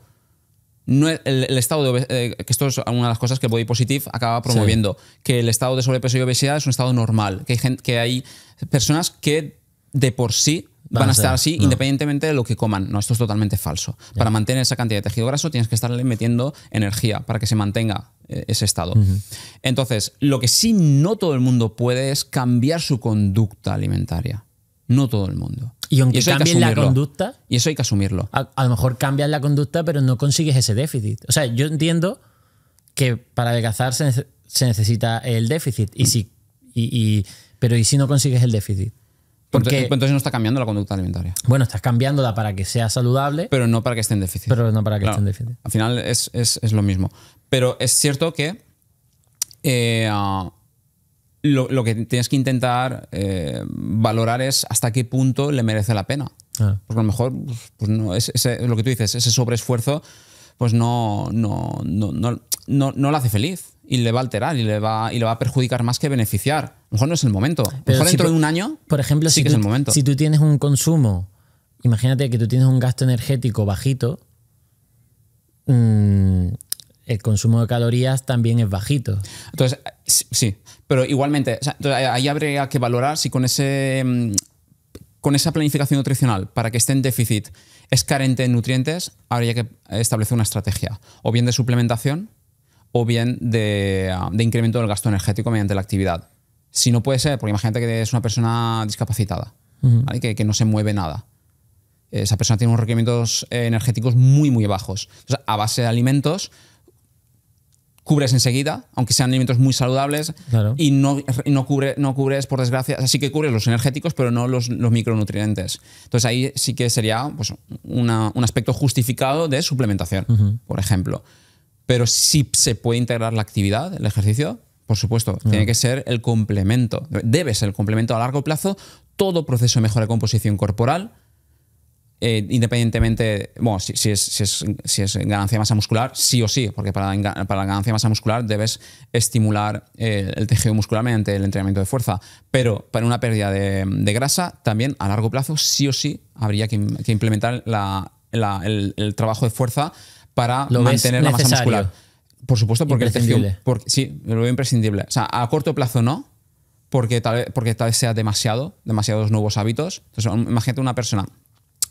no el, estado eh, que esto es una de las cosas que Body Positive acaba promoviendo, que el estado de sobrepeso y obesidad es un estado normal, que hay, que hay personas que de por sí van, a, estar así independientemente de lo que coman. No, esto es totalmente falso. Para mantener esa cantidad de tejido graso tienes que estarle metiendo energía para que se mantenga eh, ese estado. Entonces, lo que sí no todo el mundo puede es cambiar su conducta alimentaria no todo el mundo. Y aunque cambien la conducta. Y eso hay que asumirlo. A, lo mejor cambias la conducta, pero no consigues ese déficit. O sea, yo entiendo que para adelgazar se, necesita el déficit. Y si, pero ¿y si no consigues el déficit? Pues Porque, pues entonces no está cambiando la conducta alimentaria. Bueno, estás cambiándola para que sea saludable. Pero no para que esté en déficit. Pero no para que esté en déficit. Al final es, lo mismo. Pero es cierto que eh, lo, que tienes que intentar eh, valorar es hasta qué punto le merece la pena. Ah. Porque a lo mejor, pues, pues no, lo que tú dices, ese sobreesfuerzo, pues no, no, no, lo hace feliz y le va a alterar y le va, y le va a perjudicar más que beneficiar. A lo mejor no es el momento. A lo mejor dentro de un año. Por ejemplo, sí si que es el momento. Si tú tienes un consumo, imagínate que tú tienes un gasto energético bajito. Mm, el consumo de calorías también es bajito. Entonces, sí, pero igualmente, ahí habría que valorar si con ese mm, con esa planificación nutricional para que esté en déficit es carente en nutrientes, habría que establecer una estrategia, o bien de suplementación o bien de, ah, incremento del gasto energético mediante la actividad. Si no puede ser, porque imagínate que es una persona discapacitada, que, no se mueve nada esa persona tiene unos requerimientos eh, energéticos muy, muy bajos. a base de alimentos cubres enseguida, aunque sean alimentos muy saludables, y no, no, cubre, no cubres, por desgracia, así que cubres los energéticos, pero no los, micronutrientes. Entonces ahí sí que sería pues, un aspecto justificado de suplementación, por ejemplo. Pero si se puede integrar la actividad, el ejercicio, por supuesto, tiene que ser el complemento, debe ser el complemento a largo plazo, todo proceso de mejora de composición corporal, eh, independientemente, bueno, si, es, ganancia de masa muscular, sí o sí, porque para la, ganancia de masa muscular debes estimular el tejido muscular mediante el entrenamiento de fuerza, pero para una pérdida de, grasa también a largo plazo sí o sí habría que, implementar el, trabajo de fuerza para mantener la masa muscular. Por supuesto, porque el tejido... sí, lo veo imprescindible. O sea, a corto plazo no, porque tal, vez, sea demasiado, demasiados nuevos hábitos. imagínate una persona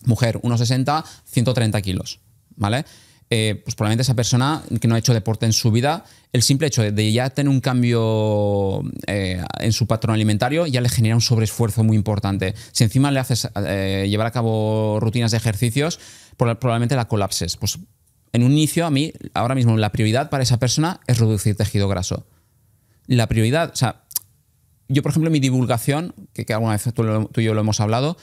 mujer, 1,60, 130 kilos, ¿vale? Eh, pues probablemente esa persona que no ha hecho deporte en su vida, el simple hecho de ya tener un cambio eh, en su patrón alimentario ya le genera un sobreesfuerzo muy importante. Si encima le haces eh, llevar a cabo rutinas de ejercicios, probablemente la colapses. Pues en un inicio, a mí, ahora mismo, la prioridad para esa persona es reducir tejido graso. La prioridad, sea, yo, por ejemplo, mi divulgación, que, alguna vez tú y yo lo hemos hablado,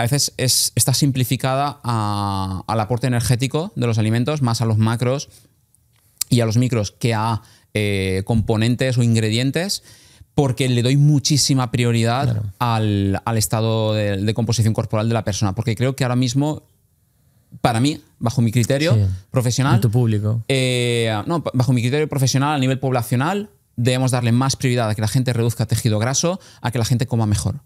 a veces está simplificada al aporte energético de los alimentos, más a los macros y a los micros que a eh, componentes o ingredientes, porque le doy muchísima prioridad al, estado de, composición corporal de la persona, porque creo que ahora mismo, para mí, bajo mi criterio profesional... público. Eh, no, bajo mi criterio profesional a nivel poblacional, debemos darle más prioridad a que la gente reduzca tejido graso, a que la gente coma mejor.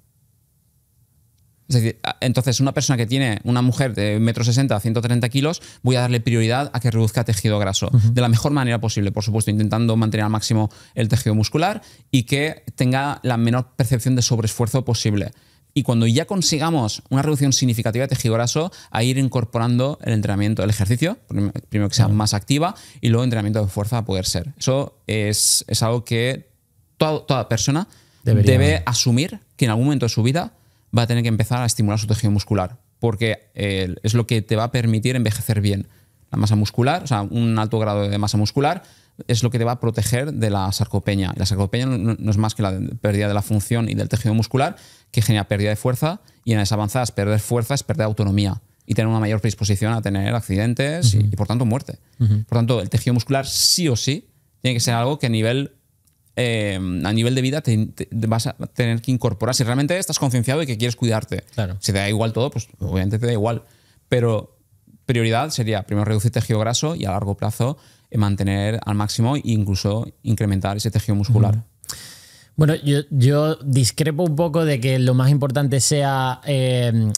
Es decir, ah, entonces una persona que tiene una mujer de 1,60 m, 130 kilos, voy a darle prioridad a que reduzca tejido graso de la mejor manera posible, por supuesto, intentando mantener al máximo el tejido muscular y que tenga la menor percepción de sobreesfuerzo posible. Y cuando ya consigamos una reducción significativa de tejido graso, a ir incorporando el entrenamiento, el ejercicio, primero que sea más activa y luego entrenamiento de fuerza a poder ser. Eso es, algo que toda, persona debe asumir que en algún momento de su vida va a tener que empezar a estimular su tejido muscular, porque eh, es lo que te va a permitir envejecer bien. La masa muscular, o sea, un alto grado de masa muscular es lo que te va a proteger de la sarcopenia. la sarcopenia no, es más que la pérdida de la función y del tejido muscular, que genera pérdida de fuerza, y en las avanzadas perder fuerza es perder autonomía y tener una mayor predisposición a tener accidentes y, por tanto muerte. Por tanto, el tejido muscular sí o sí tiene que ser algo que a nivel eh, a nivel de vida vas a tener que incorporar. Si realmente estás concienciado y que quieres cuidarte, si te da igual todo, pues obviamente te da igual. Pero prioridad sería primero reducir tejido graso y a largo plazo eh, mantener al máximo e incluso incrementar ese tejido muscular. Bueno, yo, discrepo un poco de que lo más importante sea em,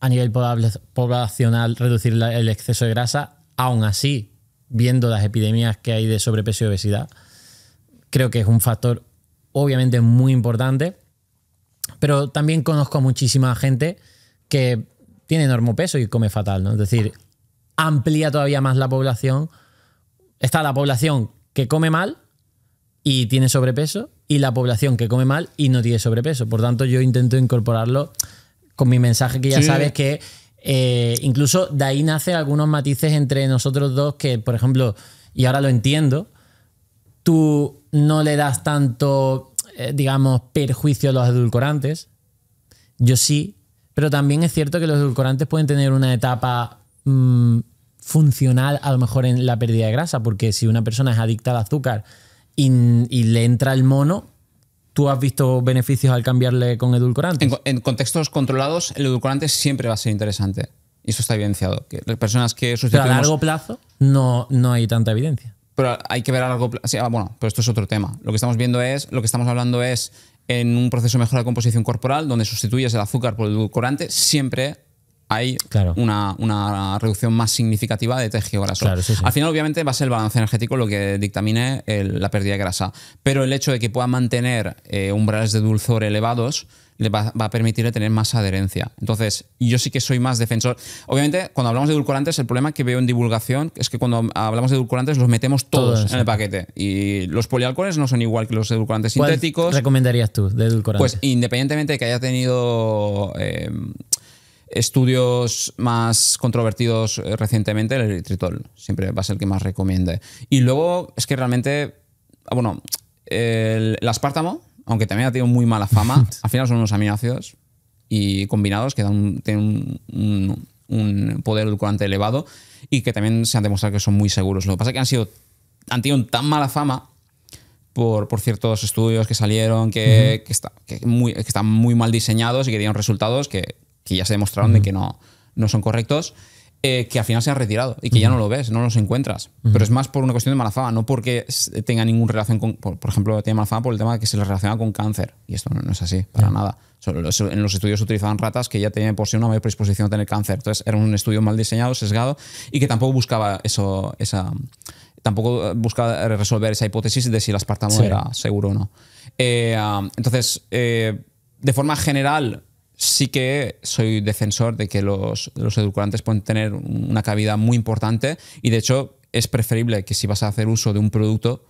a nivel poblacional reducir el exceso de grasa, aún así, viendo las epidemias que hay de sobrepeso y obesidad creo que es un factor obviamente muy importante, pero también conozco a muchísima gente que tiene enorme peso y come fatal, ¿no? Es decir, amplía todavía más la población. Está la población que come mal y tiene sobrepeso y la población que come mal y no tiene sobrepeso. Por tanto, yo intento incorporarlo con mi mensaje que ya sabes que eh, incluso de ahí nacen algunos matices entre nosotros dos que, por ejemplo, y ahora lo entiendo, tú no le das tanto, eh, digamos, perjuicio a los edulcorantes. Yo sí, pero también es cierto que los edulcorantes pueden tener una etapa mm, funcional a lo mejor en la pérdida de grasa, porque si una persona es adicta al azúcar y, le entra el mono, ¿Tú has visto beneficios al cambiarle con edulcorantes? En, contextos controlados, el edulcorante siempre va a ser interesante. Y eso está evidenciado. Que las personas que Pero a largo plazo no, no hay tanta evidencia pero hay que ver algo. Ah, bueno, pero esto es otro tema. Lo que estamos viendo es, lo que estamos hablando es en un proceso de mejora de composición corporal, donde sustituyes el azúcar por el edulcorante, siempre hay una, reducción más significativa de tejido graso. Al final, obviamente, va a ser el balance energético lo que dictamine la pérdida de grasa. Pero el hecho de que pueda mantener eh, umbrales de dulzor elevados le va, a permitir tener más adherencia. Entonces, yo sí que soy más defensor. Obviamente, cuando hablamos de edulcorantes, el problema que veo en divulgación es que cuando hablamos de edulcorantes los metemos todos, en el paquete. Y los polialcoholes no son igual que los edulcorantes ¿Cuál sintéticos. recomendarías tú de edulcorantes? Pues independientemente de que haya tenido... Eh, estudios más controvertidos eh, recientemente, el eritritol siempre va a ser el que más recomiende. Y luego es que realmente, ah, bueno, el, el aspartamo aunque también ha tenido muy mala fama, <laughs> al final son unos aminoácidos y combinados que dan un, tienen un, poder edulcorante elevado y que también se han demostrado que son muy seguros. Lo que pasa es que han, sido, han tenido tan mala fama por, ciertos estudios que salieron que, están muy mal diseñados y que dieron resultados que, ya se demostraron de que no, no son correctos. Eh, que al final se han retirado y que ya no lo ves, no los encuentras. Pero es más por una cuestión de mala fama, no porque tenga ninguna relación con, por, ejemplo, tiene mala fama por el tema de que se le relaciona con cáncer. Y esto no, es así, para nada. En los estudios utilizaban ratas que ya tenían por sí una mayor predisposición a tener cáncer. Entonces era un estudio mal diseñado, sesgado y que tampoco buscaba eso, tampoco eh, resolver esa hipótesis de si el aspartamo era seguro o no. Eh, entonces, de forma general, sí que soy defensor de que los, edulcorantes pueden tener una cavidad muy importante y de hecho es preferible que si vas a hacer uso de un producto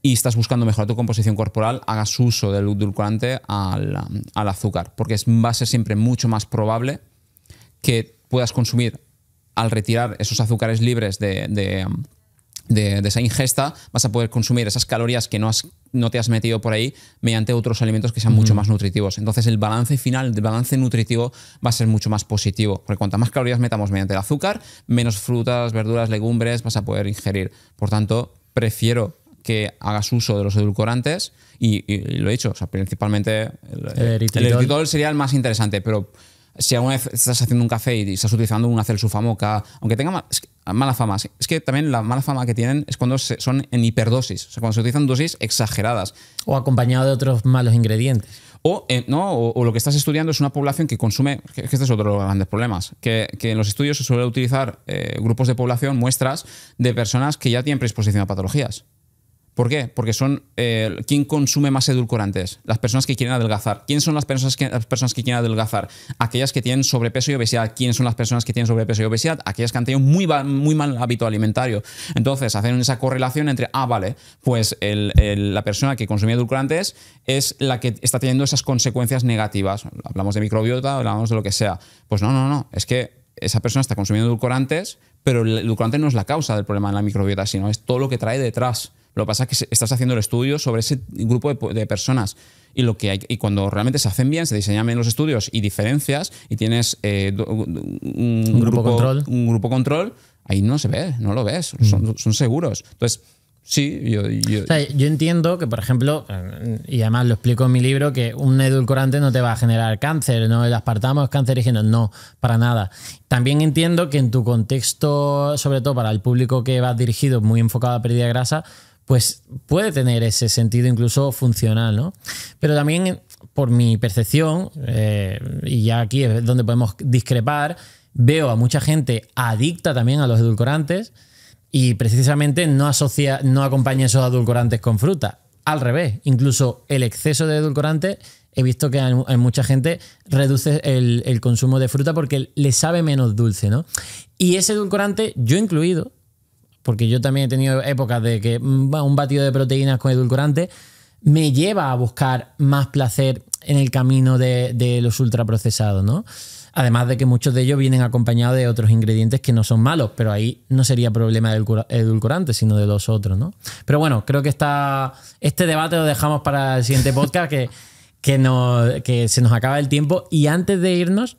y estás buscando mejorar tu composición corporal, hagas uso del edulcorante al, azúcar, porque es, va a ser siempre mucho más probable que puedas consumir al retirar esos azúcares libres de de, esa ingesta, vas a poder consumir esas calorías que no, has, no te has metido por ahí mediante otros alimentos que sean mucho más nutritivos. Entonces el balance final, el balance nutritivo va a ser mucho más positivo, porque cuantas más calorías metamos mediante el azúcar, menos frutas, verduras, legumbres vas a poder ingerir. Por tanto, prefiero que hagas uso de los edulcorantes y, lo he dicho, sea, principalmente el, sería el más interesante, pero si alguna vez estás haciendo un café y estás utilizando una celsufa moca, aunque tenga mala fama, es que también la mala fama que tienen es cuando son en hiperdosis, o cuando se utilizan dosis exageradas. O acompañado de otros malos ingredientes. O, eh, no, o, lo que estás estudiando es una población que consume, que, este es otro de los grandes problemas, que, en los estudios se suele utilizar eh, grupos de población, muestras de personas que ya tienen predisposición a patologías. ¿Por qué? Porque son eh, quién consume más edulcorantes, las personas que quieren adelgazar. ¿Quiénes son las personas, que, personas que quieren adelgazar? Aquellas que tienen sobrepeso y obesidad. ¿Quiénes son las personas que tienen sobrepeso y obesidad? Aquellas que han tenido muy, muy mal hábito alimentario. Entonces, hacen esa correlación entre, ah, vale, pues la persona que consume edulcorantes es la que está teniendo esas consecuencias negativas. Hablamos de microbiota, hablamos de lo que sea. Pues no, no, no, es que esa persona está consumiendo edulcorantes, pero el edulcorante no es la causa del problema en la microbiota, sino es todo lo que trae detrás. Lo que pasa es que estás haciendo el estudio sobre ese grupo de, personas y lo que cuando realmente se hacen bien, se diseñan bien los estudios y diferencias y tienes eh, un, grupo, control. un grupo control, ahí no se ve, no lo ves, mm. son, seguros. Entonces, sí, yo... Yo, entiendo que, por ejemplo, eh, y además lo explico en mi libro, que un edulcorante no te va a generar cáncer, ¿no? El aspartamo es cancerígeno, no, para nada. También entiendo que en tu contexto, sobre todo para el público que va dirigido, muy enfocado a pérdida de grasa, pues puede tener ese sentido incluso funcional, ¿no? Pero también por mi percepción, eh, y ya aquí es donde podemos discrepar, veo a mucha gente adicta también a los edulcorantes y precisamente no, asocia, no acompaña esos edulcorantes con fruta. Al revés, incluso el exceso de edulcorantes he visto que en mucha gente reduce el, el, consumo de fruta porque le sabe menos dulce, ¿no? Y ese edulcorante, yo incluido, porque yo también he tenido épocas de que mm, un batido de proteínas con edulcorante me lleva a buscar más placer en el camino de, los ultraprocesados, ¿no? Además de que muchos de ellos vienen acompañados de otros ingredientes que no son malos, pero ahí no sería problema del edulcorante, sino de los otros, ¿no? Pero bueno, creo que este debate lo dejamos para el siguiente podcast, que, que, que se nos acaba el tiempo. Y antes de irnos,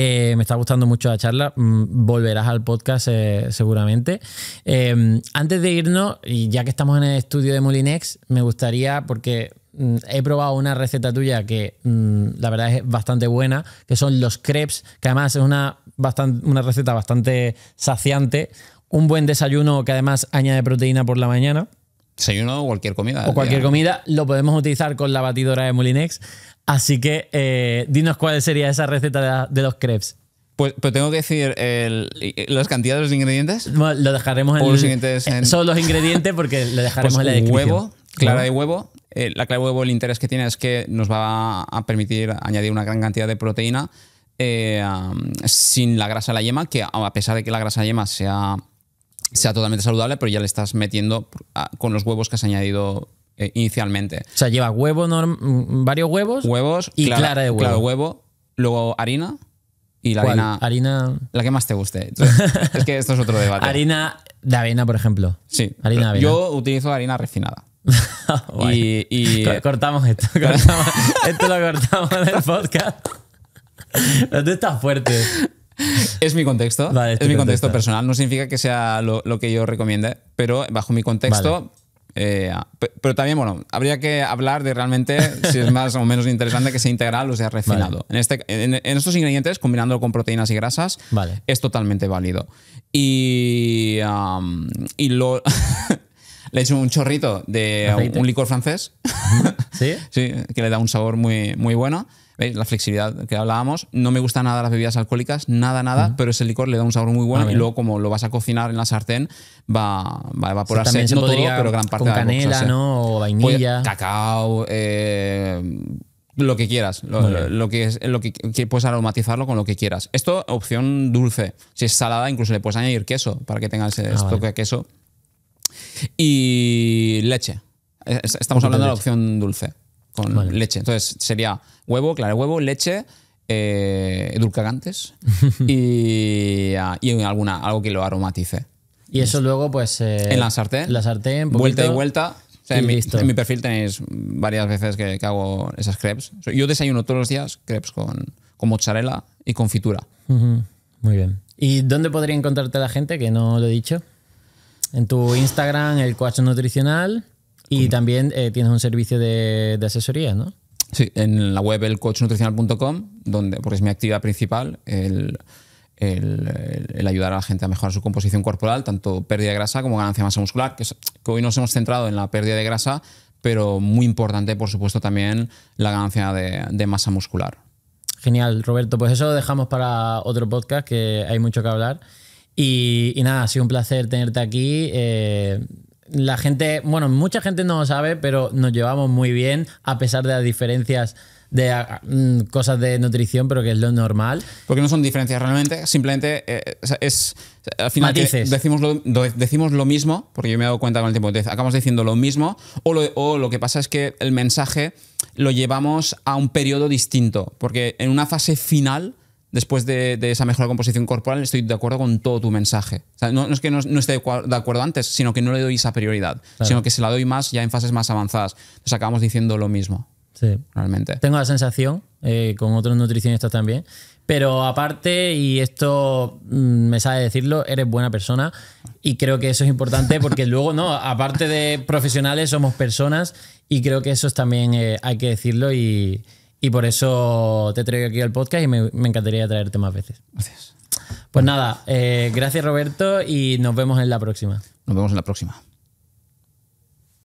eh, me está gustando mucho la charla. Mm, volverás al podcast eh, seguramente. Em, antes de irnos, y ya que estamos en el estudio de Molinex, me gustaría, porque mm, he probado una receta tuya que mm, la verdad es bastante buena, que son los crepes, que además es una, bastante, una receta bastante saciante. Un buen desayuno que además añade proteína por la mañana. Desayuno o cualquier comida. O cualquier comida lo podemos utilizar con la batidora de Molinex. Así que eh, dinos cuál sería esa receta de, los crepes. Pues, pues, tengo que decir las cantidades de los ingredientes. lo dejaremos en, el... Eh, los ingredientes porque lo dejaremos pues en la descripción. Huevo, clara de huevo. Eh, la clara de huevo, el interés que tiene es que nos va a permitir añadir una gran cantidad de proteína sin la grasa de la yema, que a pesar de que la grasa la yema sea, sea totalmente saludable, pero ya le estás metiendo con los huevos que has añadido eh, inicialmente. O sea, lleva huevo, mm, varios huevos. Huevos y clara, de huevo. Claro, huevo, luego harina. Y la harina. Harina. La que más te guste. <laughs> es que esto es otro debate. harina de avena, por ejemplo. Sí. Harina de avena. Yo utilizo harina refinada. <laughs> y, <laughs> Cortamos esto. esto lo cortamos en el podcast. Pero tú estás fuerte. Es mi contexto. es, mi contexto, personal. No significa que sea lo, que yo recomiende, pero bajo mi contexto eh, pero también, bueno, habría que hablar de realmente si es más o menos interesante que se integral o sea refinado. Este, en, estos ingredientes, combinándolo con proteínas y grasas, es totalmente válido. Y, <laughs> le he hecho un chorrito de un, licor francés. <laughs> ¿Sí? sí, que le da un sabor muy, muy bueno. ¿Veis? Eh, la flexibilidad que hablábamos. No me gustan nada las bebidas alcohólicas, nada, nada, pero ese licor le da un sabor muy bueno ah, y luego como lo vas a cocinar en la sartén va, va a evaporarse. todo, pero gran parte con canela, ¿no? O vainilla. cacao, eh, lo que quieras, lo, que es, lo que, puedes aromatizarlo con lo que quieras. Esto opción dulce. Si es salada, incluso le puedes añadir queso para que tenga ah, ese toque de queso. Y leche. Estamos hablando de la opción dulce con leche. Entonces sería huevo, claro, huevo, leche, eh, <laughs> y, ah, y, alguna, algo que lo aromatice. Y eso luego, pues. Eh, en la sartén. La sartén, vuelta y vuelta. en, mi, perfil tenéis varias veces que, hago esas crepes. Yo desayuno todos los días crepes con, con mozzarella y confitura. fitura Muy bien. ¿Y dónde podría encontrarte la gente? Que no lo he dicho. En tu Instagram, el Coach Nutricional. Y también eh, tienes un servicio de, asesoría, ¿no? Sí, en la web elcoachnutricional.com, donde, porque es mi actividad principal, el, ayudar a la gente a mejorar su composición corporal, tanto pérdida de grasa como ganancia de masa muscular, que, hoy nos hemos centrado en la pérdida de grasa, pero muy importante, por supuesto, también la ganancia de, masa muscular. Genial, Roberto. Pues eso lo dejamos para otro podcast, que hay mucho que hablar. Y, nada, ha sido un placer tenerte aquí. Eh, la gente, bueno, mucha gente no lo sabe, pero nos llevamos muy bien a pesar de las diferencias de ah, mm, cosas de nutrición, pero que es lo normal. Porque no son diferencias realmente, simplemente eh, es, al final decimos lo, decimos lo mismo, porque yo me he dado cuenta con el tiempo, acabamos diciendo lo mismo, o o lo que pasa es que el mensaje lo llevamos a un periodo distinto, porque en una fase final después de, esa mejora de composición corporal, estoy de acuerdo con todo tu mensaje. no, es que no, esté de acuerdo antes, sino que no le doy esa prioridad, sino que se la doy más ya en fases más avanzadas. Nos acabamos diciendo lo mismo. Sí. Realmente. Tengo la sensación, eh, con otros nutricionistas también, pero aparte, y esto mm, me sabe decirlo, eres buena persona y creo que eso es importante porque <laughs> luego, no, aparte de profesionales, somos personas y creo que eso también eh, hay que decirlo y, y por eso te traigo aquí al podcast y me, encantaría traerte más veces. Gracias. Pues nada, eh, gracias Roberto y nos vemos en la próxima. Nos vemos en la próxima.